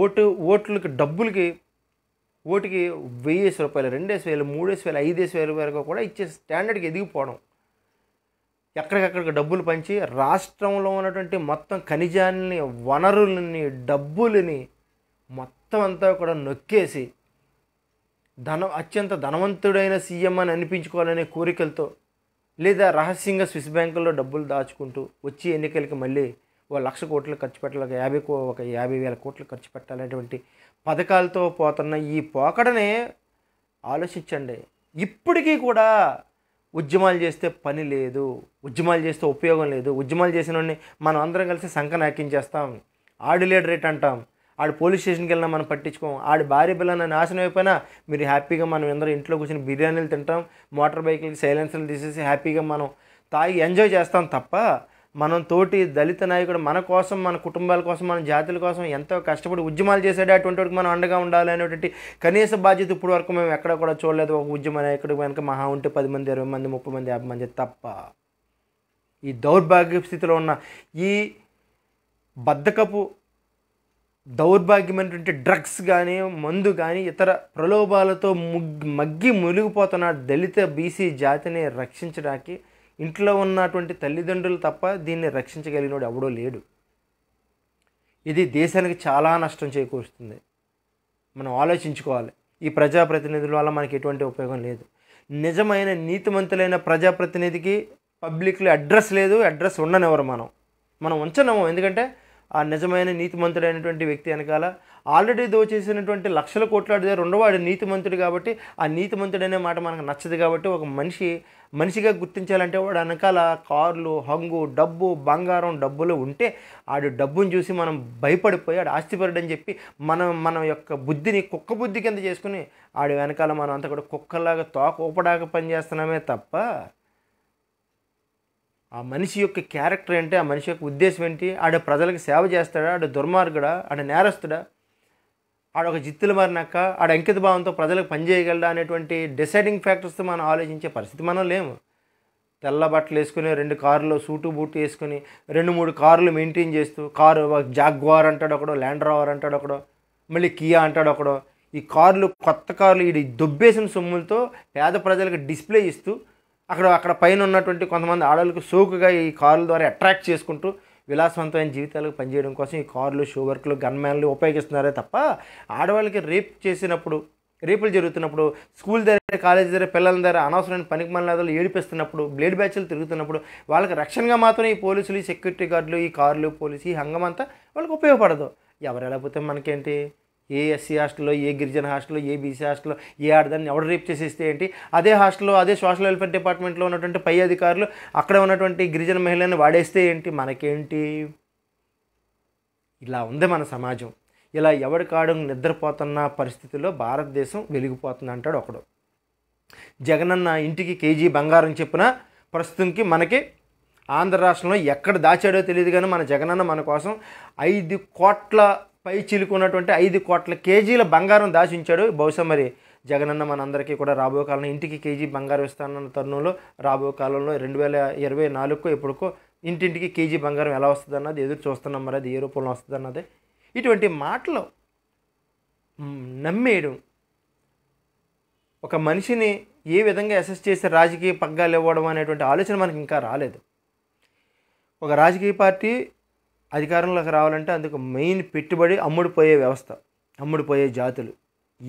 ఓటు ఓట్లకి డబ్బులకి ఓటుకి వెయ్యేసి రూపాయలు రెండేసి వేలు మూడేసి వేలు ఐదేసి వేలు వరకు కూడా ఇచ్చే స్టాండర్డ్కి ఎదిగిపోవడం ఎక్కడికక్కడికి డబ్బులు పంచి రాష్ట్రంలో ఉన్నటువంటి మొత్తం ఖనిజాలని వనరులని డబ్బులని మొత్తం అంతా కూడా నొక్కేసి ధన అత్యంత ధనవంతుడైన సీఎం అని అనిపించుకోవాలనే కోరికలతో లేదా రహస్యంగా స్విస్ బ్యాంకుల్లో డబ్బులు దాచుకుంటూ వచ్చి ఎన్నికలకి మళ్ళీ ఓ లక్ష కోట్లు ఖర్చు పెట్టాలి ఒక యాభై ఒక యాభై వేల కోట్లు ఖర్చు పెట్టాలనేటువంటి పథకాలతో పోతున్న ఈ పోకడనే ఆలోచించండి ఇప్పటికీ కూడా ఉద్యమాలు చేస్తే పని లేదు ఉద్యమాలు చేస్తే ఉపయోగం లేదు ఉద్యమాలు చేసిన మనం అందరం కలిసి సంకనాక్యం చేస్తాం ఆడిలేడ్ రేట్ అంటాం ఆడు పోలీస్ స్టేషన్కి వెళ్ళినా మనం పట్టించుకోం ఆడి భార్య పిల్లన నాశనం అయిపోయినా మీరు హ్యాపీగా మనం ఎందరో ఇంట్లో కూర్చొని బిర్యానీలు తింటాం మోటార్ బైక్లకి సైలెన్సర్లు తీసేసి హ్యాపీగా మనం తాగి ఎంజాయ్ చేస్తాం తప్ప మనం తోటి దళిత నాయకుడు మన కోసం మన కుటుంబాల కోసం మన జాతుల కోసం ఎంతో కష్టపడి ఉద్యమాలు చేశాడు అటువంటి వాడికి మనం అండగా ఉండాలి అనేటువంటి కనీస బాధ్యత ఇప్పుడు వరకు మేము ఎక్కడ కూడా చూడలేదు ఒక ఉద్యమ నాయకుడు వెనక మహా ఉంటే పది మంది ఇరవై మంది ముప్పై మంది యాభై మంది తప్ప ఈ దౌర్భాగ్య స్థితిలో ఉన్న ఈ బద్దకపు దౌర్భాగ్యమైనటువంటి డ్రగ్స్ కానీ మందు కానీ ఇతర ప్రలోభాలతో మగ్గి మునిగిపోతున్న దళిత బీసీ జాతిని రక్షించడానికి ఇంట్లో ఉన్నటువంటి తల్లిదండ్రులు తప్ప దీన్ని రక్షించగలిగినోడు ఎవడో లేడు ఇది దేశానికి చాలా నష్టం చేకూరుస్తుంది మనం ఆలోచించుకోవాలి ఈ ప్రజాప్రతినిధుల వల్ల మనకి ఎటువంటి ఉపయోగం లేదు నిజమైన నీతిమంతులైన ప్రజాప్రతినిధికి పబ్లిక్లో అడ్రస్ లేదు అడ్రస్ ఉండనివ్వరు మనం మనం ఉంచనము ఎందుకంటే ఆ నిజమైన నీతిమంతుడైనటువంటి వ్యక్తి వెనకాల ఆల్రెడీ దోచేసినటువంటి లక్షల ఉండవాడు నీతి నీతిమంతుడు కాబట్టి ఆ నీతిమంతుడనే మాట మనకు నచ్చదు కాబట్టి ఒక మనిషి మనిషిగా గుర్తించాలంటే వాడు వెనకాల కార్లు హంగు డబ్బు బంగారం డబ్బులు ఉంటే ఆడు డబ్బును చూసి మనం భయపడిపోయి ఆడు అని చెప్పి మనం మన యొక్క బుద్ధిని కుక్క బుద్ధి కింద చేసుకుని ఆడి వెనకాల మనం అంతా కూడా కుక్కలాగా తోక ఊపడాక పనిచేస్తున్నామే తప్ప ఆ మనిషి యొక్క క్యారెక్టర్ ఏంటి ఆ మనిషి యొక్క ఉద్దేశం ఏంటి ఆడ ప్రజలకు సేవ చేస్తాడా ఆడ దుర్మార్గుడా ఆడ నేరస్తుడా ఒక జిత్తులు మారినాక ఆడ అంకిత భావంతో ప్రజలకు పనిచేయగలడా అనేటువంటి డిసైడింగ్ ఫ్యాక్టర్స్తో మనం ఆలోచించే పరిస్థితి మనం లేము తెల్ల బట్టలు వేసుకుని రెండు కారులో సూటు బూటు వేసుకుని రెండు మూడు కార్లు మెయింటైన్ చేస్తూ కారు జాగ్వార్ అంటాడు ఒకడో ల్యాండ్ రావర్ అంటాడు ఒకడో మళ్ళీ కియా అంటాడు ఒకడో ఈ కార్లు కొత్త కార్లు ఈ దొబ్బేసిన సొమ్ములతో పేద ప్రజలకు డిస్ప్లే ఇస్తూ అక్కడ అక్కడ పైన ఉన్నటువంటి కొంతమంది ఆడవాళ్ళకి సోకుగా ఈ కారుల ద్వారా అట్రాక్ట్ చేసుకుంటూ విలాసవంతమైన జీవితాలకు పనిచేయడం కోసం ఈ కార్లు షో వర్క్లు గన్మ్యాన్లు ఉపయోగిస్తున్నారే తప్ప ఆడవాళ్ళకి రేప్ చేసినప్పుడు రేపులు జరుగుతున్నప్పుడు స్కూల్ దగ్గర కాలేజ్ దగ్గర పిల్లల దగ్గర అనవసరమైన పనికి మనలాదలు ఏడిపిస్తున్నప్పుడు బ్లేడ్ బ్యాచ్లు తిరుగుతున్నప్పుడు వాళ్ళకి రక్షణగా మాత్రం ఈ పోలీసులు ఈ సెక్యూరిటీ గార్డులు ఈ కార్లు పోలీసు ఈ హంగం అంతా వాళ్ళకి ఉపయోగపడదు ఎవరు ఎలా పోతే మనకేంటి ఏ ఎస్సీ హాస్టల్లో ఏ గిరిజన హాస్టల్లో ఏ బీసీ హాస్టల్లో ఏ ఆడదాన్ని ఎవడ రేపు చేసేస్తే ఏంటి అదే హాస్టల్లో అదే సోషల్ వెల్ఫేర్ డిపార్ట్మెంట్లో ఉన్నటువంటి పై అధికారులు అక్కడ ఉన్నటువంటి గిరిజన మహిళలను వాడేస్తే ఏంటి మనకేంటి ఇలా ఉంది మన సమాజం ఇలా ఎవడి కాడు నిద్రపోతున్న పరిస్థితుల్లో భారతదేశం వెలిగిపోతుంది అంటాడు ఒకడు జగనన్న ఇంటికి కేజీ బంగారం చెప్పిన ప్రస్తుతంకి మనకి ఆంధ్ర రాష్ట్రంలో ఎక్కడ దాచాడో తెలియదు కానీ మన జగనన్న మన కోసం ఐదు కోట్ల పై చిలుకున్నటువంటి ఐదు కోట్ల కేజీల బంగారం దాచించాడు బహుశా మరి జగనన్న మనందరికీ కూడా రాబో కాలంలో ఇంటికి కేజీ బంగారం ఇస్తానన్న తరుణంలో రాబో కాలంలో రెండు వేల ఇరవై నాలుగుకో ఇప్పుడుకో ఇంటింటికి కేజీ బంగారం ఎలా వస్తుంది అన్నది ఎదురు చూస్తున్నాం మరి అది ఏ రూపంలో వస్తుంది అన్నది ఇటువంటి మాటలు నమ్మేయడం ఒక మనిషిని ఏ విధంగా అసెస్ చేసి రాజకీయ పగ్గాలు ఇవ్వడం అనేటువంటి ఆలోచన మనకి ఇంకా రాలేదు ఒక రాజకీయ పార్టీ అధికారంలోకి రావాలంటే అందుకు మెయిన్ పెట్టుబడి అమ్ముడుపోయే వ్యవస్థ అమ్ముడుపోయే జాతులు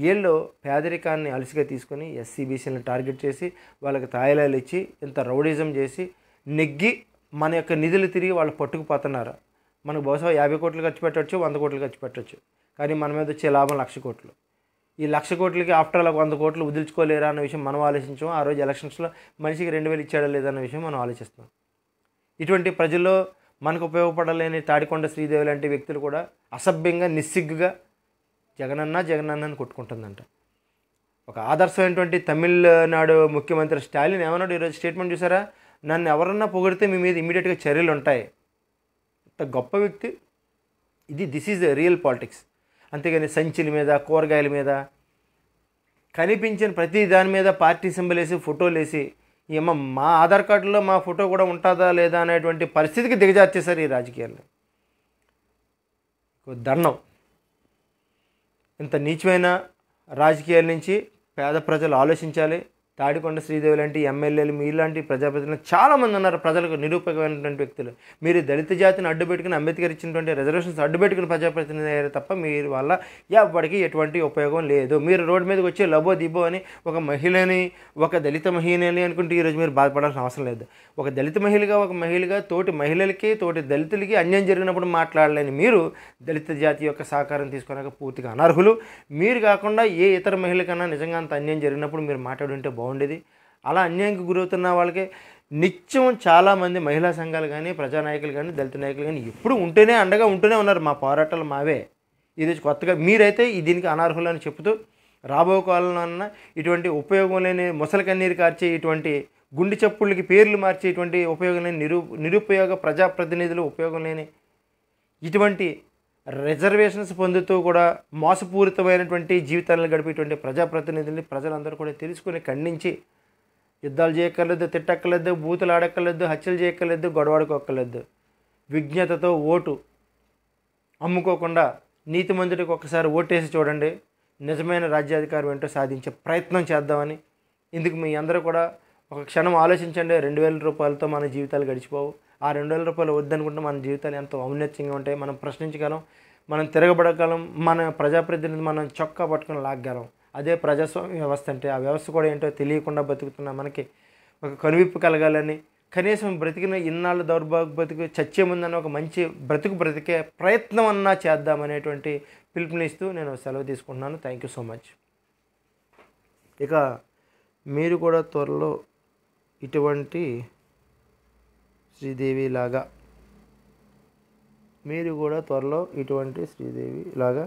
వీళ్ళు పేదరికాన్ని అలసిగా తీసుకొని ఎస్సీబీసీలను టార్గెట్ చేసి వాళ్ళకి తాయిలాలు ఇచ్చి ఇంత రౌడిజం చేసి నెగ్గి మన యొక్క నిధులు తిరిగి వాళ్ళు పట్టుకుపోతున్నారు మనకు బహుశా యాభై కోట్లు ఖర్చు పెట్టవచ్చు వంద కోట్లు ఖర్చు పెట్టవచ్చు కానీ మన మీద వచ్చే లాభం లక్ష కోట్లు ఈ లక్ష కోట్లకి ఆఫ్టర్ ఆల్ వంద కోట్లు వదిలించుకోలేరా అన్న విషయం మనం ఆలోచించాం ఆ రోజు ఎలక్షన్స్లో మనిషికి రెండు వేలు ఇచ్చాడో లేదన్న విషయం మనం ఆలోచిస్తున్నాం ఇటువంటి ప్రజల్లో మనకు ఉపయోగపడలేని తాడికొండ శ్రీదేవి లాంటి వ్యక్తులు కూడా అసభ్యంగా నిస్సిగ్గుగా జగనన్న జగనన్నని కొట్టుకుంటుందంట ఒక ఆదర్శమైనటువంటి తమిళనాడు ముఖ్యమంత్రి స్టాలిన్ ఏమన్నాడు ఈరోజు స్టేట్మెంట్ చూసారా నన్ను ఎవరన్నా పొగిడితే మీ మీద ఇమీడియట్గా చర్యలు ఉంటాయి అంత గొప్ప వ్యక్తి ఇది దిస్ ఈజ్ రియల్ పాలిటిక్స్ అంతేగాని సంచిల మీద కూరగాయల మీద కనిపించిన ప్రతి దాని మీద పార్టీ సింబల్ వేసి ఫోటోలు వేసి ఏమో మా ఆధార్ కార్డులో మా ఫోటో కూడా ఉంటుందా లేదా అనేటువంటి పరిస్థితికి దిగజార్చేశారు ఈ రాజకీయాలు దండం ఇంత నీచమైన రాజకీయాల నుంచి పేద ప్రజలు ఆలోచించాలి తాడికొండ శ్రీదేవి లాంటి ఎమ్మెల్యేలు మీలాంటి ప్రజాప్రతినిధులు చాలామంది ఉన్నారు ప్రజలకు నిరూపకమైనటువంటి వ్యక్తులు మీరు దళిత జాతిని అడ్డుపెట్టుకుని అంబేద్కర్ ఇచ్చినటువంటి రిజర్వేషన్స్ అడ్డుపెట్టుకుని ప్రజాప్రతినిధి అయ్యారు తప్ప మీరు వల్ల ఎవ్వడికి ఎటువంటి ఉపయోగం లేదు మీరు రోడ్డు మీదకి వచ్చి లబో దిబో అని ఒక మహిళని ఒక దళిత మహిళని అనుకుంటే ఈరోజు మీరు బాధపడాల్సిన అవసరం లేదు ఒక దళిత మహిళగా ఒక మహిళగా తోటి మహిళలకి తోటి దళితులకి అన్యాయం జరిగినప్పుడు మాట్లాడలేని మీరు దళిత జాతి యొక్క సహకారం తీసుకోవడానికి పూర్తిగా అనర్హులు మీరు కాకుండా ఏ ఇతర మహిళకన్నా నిజంగా అంత అన్యాయం జరిగినప్పుడు మీరు మాట్లాడుంటే బాగుంది బాగుండేది అలా అన్యాయంకి గురవుతున్న వాళ్ళకి నిత్యం చాలామంది మహిళా సంఘాలు కానీ ప్రజానాయకులు కానీ దళిత నాయకులు కానీ ఎప్పుడు ఉంటేనే అండగా ఉంటూనే ఉన్నారు మా పోరాటాలు మావే ఇది కొత్తగా మీరైతే దీనికి అనర్హులని చెప్తూ రాబో కాలంలో ఇటువంటి ఉపయోగం లేని ముసలి కన్నీరు కార్చే ఇటువంటి గుండె చప్పుళ్ళకి పేర్లు మార్చి ఇటువంటి ఉపయోగం లేని నిరు నిరుపయోగ ప్రజాప్రతినిధులు ఉపయోగం లేని ఇటువంటి రిజర్వేషన్స్ పొందుతూ కూడా మోసపూరితమైనటువంటి జీవితాలను గడిపేటువంటి ప్రజాప్రతినిధుల్ని ప్రజలందరూ కూడా తెలుసుకుని ఖండించి యుద్ధాలు చేయక్కర్లేదు తిట్టక్కర్లేదు బూతులు ఆడక్కర్లేదు హత్యలు చేయక్కర్లేదు గొడవాడుకోక్కర్లేదు విజ్ఞతతో ఓటు అమ్ముకోకుండా నీతి మందుడికి ఒకసారి ఓటేసి చూడండి నిజమైన రాజ్యాధికారం ఏంటో సాధించే ప్రయత్నం చేద్దామని ఇందుకు మీ అందరూ కూడా ఒక క్షణం ఆలోచించండి రెండు వేల రూపాయలతో మన జీవితాలు గడిచిపోవు ఆ రెండు వేల రూపాయలు వద్దనుకుంటే మన జీవితాలు ఎంతో ఔన్నత్యంగా ఉంటాయి మనం ప్రశ్నించగలం మనం తిరగబడగలం మన ప్రజాప్రతినిధి మనం చొక్కా పట్టుకుని లాగగలం అదే ప్రజాస్వామ్య వ్యవస్థ అంటే ఆ వ్యవస్థ కూడా ఏంటో తెలియకుండా బతుకుతున్న మనకి ఒక కనువిప్పు కలగాలని కనీసం బ్రతికిన ఇన్నాళ్ళు దౌర్భాగ్య బ్రతికి చచ్చే ముందని ఒక మంచి బ్రతుకు బ్రతికే ప్రయత్నం అన్నా చేద్దామనేటువంటి పిలుపునిస్తూ నేను సెలవు తీసుకుంటున్నాను థ్యాంక్ యూ సో మచ్ ఇక మీరు కూడా త్వరలో ఇటువంటి శ్రీదేవి లాగా మీరు కూడా త్వరలో ఇటువంటి శ్రీదేవి లాగా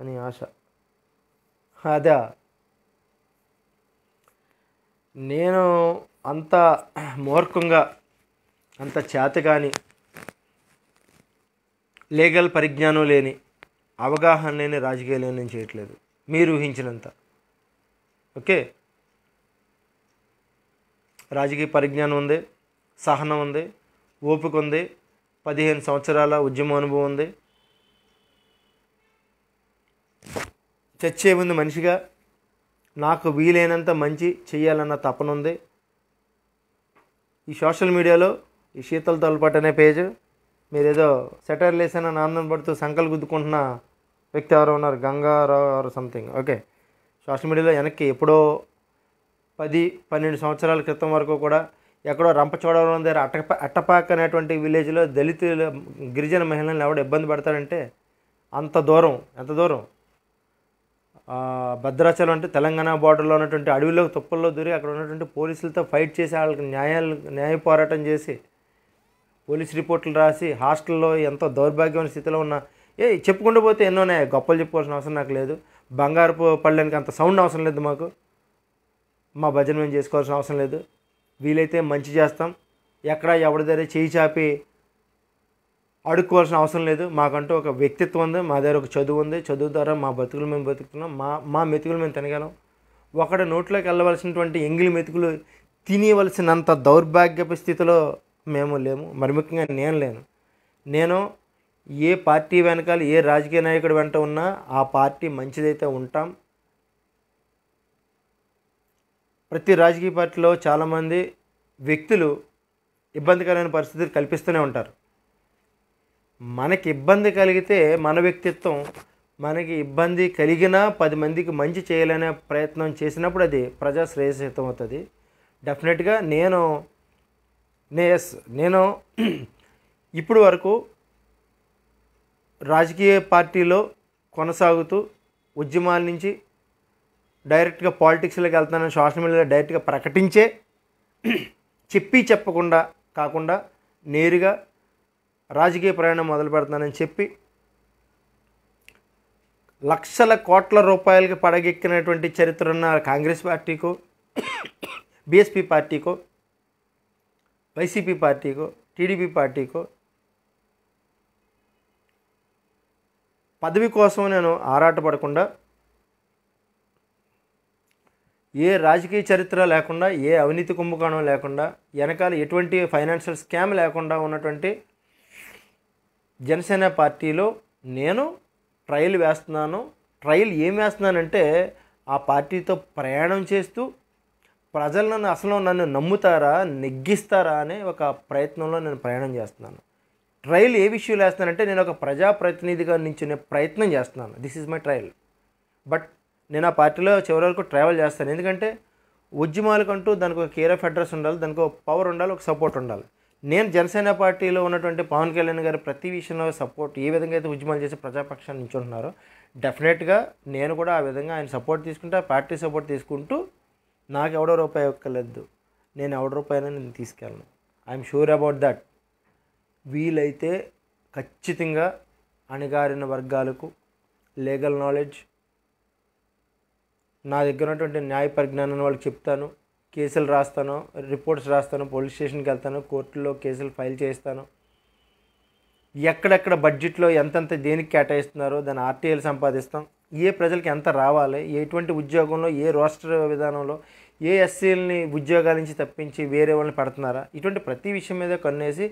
అని ఆశ అదే నేను అంత మూర్ఖంగా అంత చేత కానీ లీగల్ పరిజ్ఞానం లేని అవగాహన లేని రాజకీయాలు నేను చేయట్లేదు మీరు ఊహించినంత ఓకే రాజకీయ పరిజ్ఞానం ఉంది సహనం ఉంది ఓపిక ఉంది పదిహేను సంవత్సరాల ఉద్యమ అనుభవం ఉంది చచ్చే ముందు మనిషిగా నాకు వీలైనంత మంచి చేయాలన్న తపన ఉంది ఈ సోషల్ మీడియాలో ఈ శీతల తలపాటు అనే పేజ్ మీరేదో సెటర్ లేసానని ఆనందం పడుతూ సంకల్ గుద్దుకుంటున్న వ్యక్తి ఎవరో ఉన్నారు Gangarao or something okay social మీడియాలో వెనక్కి ఎప్పుడో పది పన్నెండు సంవత్సరాల క్రితం వరకు కూడా ఎక్కడో రంపచోడవరం దగ్గర అట్టప అట్టపాక్ అనేటువంటి విలేజ్లో దళితుల గిరిజన మహిళలను ఎవడ ఇబ్బంది పడతాడంటే అంత దూరం ఎంత దూరం భద్రాచలం అంటే తెలంగాణ బార్డర్లో ఉన్నటువంటి అడవిలో తుప్పల్లో దూరి అక్కడ ఉన్నటువంటి పోలీసులతో ఫైట్ చేసి వాళ్ళకి న్యాయాలు న్యాయ పోరాటం చేసి పోలీస్ రిపోర్ట్లు రాసి హాస్టల్లో ఎంతో దౌర్భాగ్యమైన స్థితిలో ఉన్న ఏ చెప్పుకుంటూ పోతే ఎన్నోనే గొప్పలు చెప్పుకోవాల్సిన అవసరం నాకు లేదు బంగారు పళ్ళడానికి అంత సౌండ్ అవసరం లేదు మాకు మా భజన మేము చేసుకోవాల్సిన అవసరం లేదు వీలైతే మంచి చేస్తాం ఎక్కడ ఎవరి దగ్గర చేయి చాపి అడుక్కోవాల్సిన అవసరం లేదు మాకంటూ ఒక వ్యక్తిత్వం ఉంది మా దగ్గర ఒక చదువు ఉంది చదువు ద్వారా మా బతుకులు మేము బతుకుతున్నాం మా మా మెతుకులు మేము తినగలం ఒకడ నోట్లోకి వెళ్ళవలసినటువంటి ఎంగిలి మెతుకులు తినేవలసినంత దౌర్భాగ్యపు స్థితిలో మేము లేము మరి ముఖ్యంగా నేను లేను నేను ఏ పార్టీ వెనకాల ఏ రాజకీయ నాయకుడు వెంట ఉన్నా ఆ పార్టీ మంచిదైతే ఉంటాం ప్రతి రాజకీయ పార్టీలో చాలామంది వ్యక్తులు ఇబ్బందికరమైన పరిస్థితులు కల్పిస్తూనే ఉంటారు మనకి ఇబ్బంది కలిగితే మన వ్యక్తిత్వం మనకి ఇబ్బంది కలిగినా పది మందికి మంచి చేయాలనే ప్రయత్నం చేసినప్పుడు అది ప్రజా శ్రేయసితం అవుతుంది డెఫినెట్గా నేను ఎస్ నేను ఇప్పుడు వరకు రాజకీయ పార్టీలో కొనసాగుతూ ఉద్యమాల నుంచి డైరెక్ట్గా పాలిటిక్స్లోకి వెళ్తానని సోషల్ మీడియాలో డైరెక్ట్గా ప్రకటించే చెప్పి చెప్పకుండా కాకుండా నేరుగా రాజకీయ ప్రయాణం మొదలు పెడతానని చెప్పి లక్షల కోట్ల రూపాయలకి పడగెక్కినటువంటి చరిత్ర ఉన్న కాంగ్రెస్ పార్టీకో బీఎస్పీ పార్టీకో వైసీపీ పార్టీకో టీడీపీ పార్టీకో పదవి కోసం నేను ఆరాటపడకుండా ఏ రాజకీయ చరిత్ర లేకుండా ఏ అవినీతి కుంభకోణం లేకుండా వెనకాల ఎటువంటి ఫైనాన్షియల్ స్కామ్ లేకుండా ఉన్నటువంటి జనసేన పార్టీలో నేను ట్రయల్ వేస్తున్నాను ట్రయల్ ఏం వేస్తున్నానంటే ఆ పార్టీతో ప్రయాణం చేస్తూ ప్రజలు నన్ను అసలు నన్ను నమ్ముతారా నెగ్గిస్తారా అనే ఒక ప్రయత్నంలో నేను ప్రయాణం చేస్తున్నాను ట్రయల్ ఏ విషయంలో వేస్తున్నానంటే నేను ఒక ప్రజాప్రతినిధిగా నించునే ప్రయత్నం చేస్తున్నాను this is my trial but నేను ఆ పార్టీలో చివరి వరకు ట్రావెల్ చేస్తాను ఎందుకంటే ఉద్యమాలకంటూ దానికి ఒక కేర్ ఆఫ్ అడ్రస్ ఉండాలి దానికి ఒక పవర్ ఉండాలి ఒక సపోర్ట్ ఉండాలి నేను జనసేన పార్టీలో ఉన్నటువంటి పవన్ కళ్యాణ్ గారు ప్రతి విషయంలో సపోర్ట్ ఏ విధంగా అయితే ఉద్యమాలు చేసి ప్రజాపక్షాన్ని నించుంటున్నారో డెఫినెట్గా నేను కూడా ఆ విధంగా ఆయన సపోర్ట్ తీసుకుంటే పార్టీ సపోర్ట్ తీసుకుంటూ నాకు ఎవడో రూపాయి ఒక్కలేదు నేను ఎవడో రూపాయినా నేను తీసుకెళ్ళను ఐఎమ్ షూర్ అబౌట్ దట్ వీలైతే ఖచ్చితంగా అణగారిన వర్గాలకు లీగల్ నాలెడ్జ్ నా దగ్గర ఉన్నటువంటి న్యాయ పరిజ్ఞానం వాళ్ళకి చెప్తాను కేసులు రాస్తాను రిపోర్ట్స్ రాస్తాను పోలీస్ స్టేషన్కి వెళ్తాను కోర్టులో కేసులు ఫైల్ చేస్తాను ఎక్కడెక్కడ బడ్జెట్లో ఎంతెంత దేనికి కేటాయిస్తున్నారో దాని ఆర్టీఐలు సంపాదిస్తాం ఏ ప్రజలకు ఎంత రావాలి ఎటువంటి ఉద్యోగంలో ఏ రోస్టర్ విధానంలో ఏ ఎస్సీలని ఉద్యోగాల నుంచి తప్పించి వేరే వాళ్ళని పెడుతున్నారా ఇటువంటి ప్రతి విషయం మీద కన్నేసి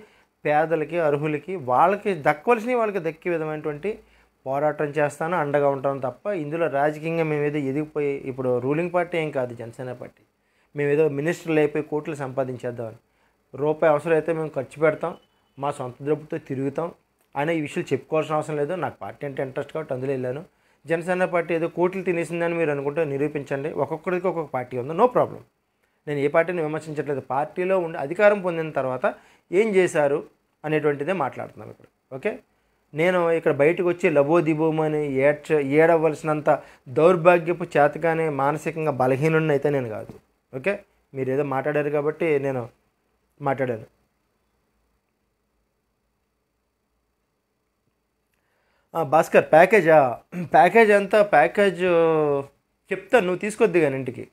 పేదలకి అర్హులకి వాళ్ళకి దక్కవలసినవి వాళ్ళకి దక్కే విధమైనటువంటి పోరాటం చేస్తాను అండగా ఉంటాను తప్ప ఇందులో రాజకీయంగా మేమేదో ఎదిగిపోయి ఇప్పుడు రూలింగ్ పార్టీ ఏం కాదు జనసేన పార్టీ మేమేదో మినిస్టర్లు అయిపోయి కోట్లు సంపాదించేద్దామని రూపాయి అవసరమైతే మేము ఖర్చు పెడతాం మా సొంత డబ్బుతో తిరుగుతాం అనే ఈ విషయాలు చెప్పుకోవాల్సిన అవసరం లేదు నాకు పార్టీ అంటే ఇంట్రెస్ట్ కాబట్టి అందులో వెళ్ళాను జనసేన పార్టీ ఏదో కోట్లు తినేసిందని మీరు అనుకుంటే నిరూపించండి ఒక్కొక్కరికి ఒక్కొక్క పార్టీ ఉంది నో ప్రాబ్లం నేను ఏ పార్టీని విమర్శించట్లేదు పార్టీలో ఉండి అధికారం పొందిన తర్వాత ఏం చేశారు అనేటువంటిదే మాట్లాడుతున్నాను ఇక్కడ ఓకే నేను ఇక్కడ బయటకు వచ్చి లబోదిబోమని ఏడ్చ ఏడవలసినంత దౌర్భాగ్యపు చేతగానే మానసికంగా బలహీనుడిని అయితే నేను కాదు ఓకే మీరు ఏదో మాట్లాడారు కాబట్టి నేను మాట్లాడాను భాస్కర్ ప్యాకేజా ప్యాకేజ్ అంతా ప్యాకేజ్ చెప్తాను నువ్వు తీసుకొద్ది కానీ ఇంటికి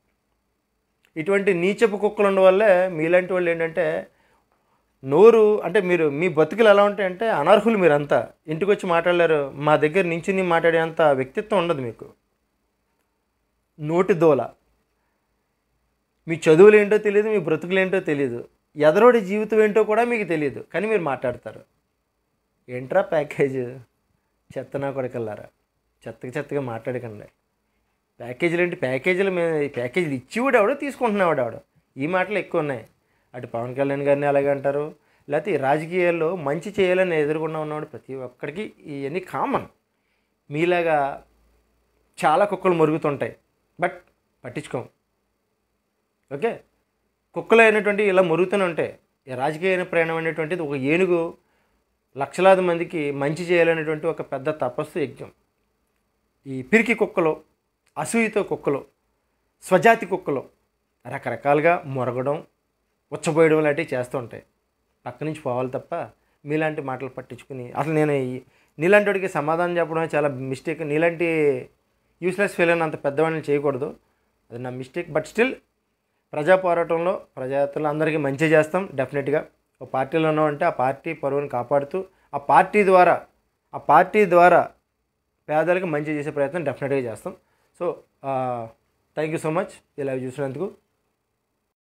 ఇటువంటి నీచపు కుక్కలు ఉండవల్లే మీలాంటి వాళ్ళు ఏంటంటే నోరు అంటే మీరు మీ బతుకులు ఎలా ఉంటాయంటే అనర్హులు మీరంతా ఇంటికి వచ్చి మాట్లాడలేరు మా దగ్గర నించుని మాట్లాడేంత వ్యక్తిత్వం ఉండదు మీకు నోటి దోల మీ చదువులు ఏంటో తెలియదు మీ బ్రతుకులు ఏంటో తెలియదు ఎదరోడి జీవితం ఏంటో కూడా మీకు తెలియదు కానీ మీరు మాట్లాడతారు ఏంట్రా ప్యాకేజ్ చెత్తనా కొడకల్లారా చెత్తగా చెత్తగా మాట్లాడకండి ప్యాకేజీలు ఏంటి ప్యాకేజీలు మేము ప్యాకేజీలు కూడా ఎవడో తీసుకుంటున్నావాడు ఆవిడ ఈ మాటలు ఎక్కువ ఉన్నాయి అటు పవన్ కళ్యాణ్ గారిని అలాగే అంటారు లేకపోతే ఈ రాజకీయాల్లో మంచి చేయాలని ఎదుర్కొన్నా ఉన్నవాడు ప్రతి ఒక్కడికి ఇవన్నీ కామన్ మీలాగా చాలా కుక్కలు మురుగుతుంటాయి బట్ పట్టించుకోం ఓకే కుక్కలు అయినటువంటి ఇలా మురుగుతూనే ఉంటాయి రాజకీయ ప్రయాణం అనేటువంటిది ఒక ఏనుగు లక్షలాది మందికి మంచి చేయాలనేటువంటి ఒక పెద్ద తపస్సు యజ్ఞం ఈ పిరికి కుక్కలు అసూయతో కుక్కలు స్వజాతి కుక్కలు రకరకాలుగా మొరగడం ఉచ్చబోయడం లాంటివి చేస్తూ ఉంటాయి పక్క నుంచి పోవాలి తప్ప మీలాంటి మాటలు పట్టించుకుని అసలు నేను నీలాంటి వాడికి సమాధానం చెప్పడం చాలా మిస్టేక్ నీలాంటి యూస్లెస్ ఫెయిల్ అంత పెద్దవాడిని చేయకూడదు అది నా మిస్టేక్ బట్ స్టిల్ ప్రజా పోరాటంలో ప్రజాతలు అందరికీ మంచి చేస్తాం డెఫినెట్గా ఒక పార్టీలో ఉన్నామంటే ఆ పార్టీ పరువుని కాపాడుతూ ఆ పార్టీ ద్వారా ఆ పార్టీ ద్వారా పేదలకు మంచి చేసే ప్రయత్నం డెఫినెట్గా చేస్తాం so thank you so much ఇలా చూసినందుకు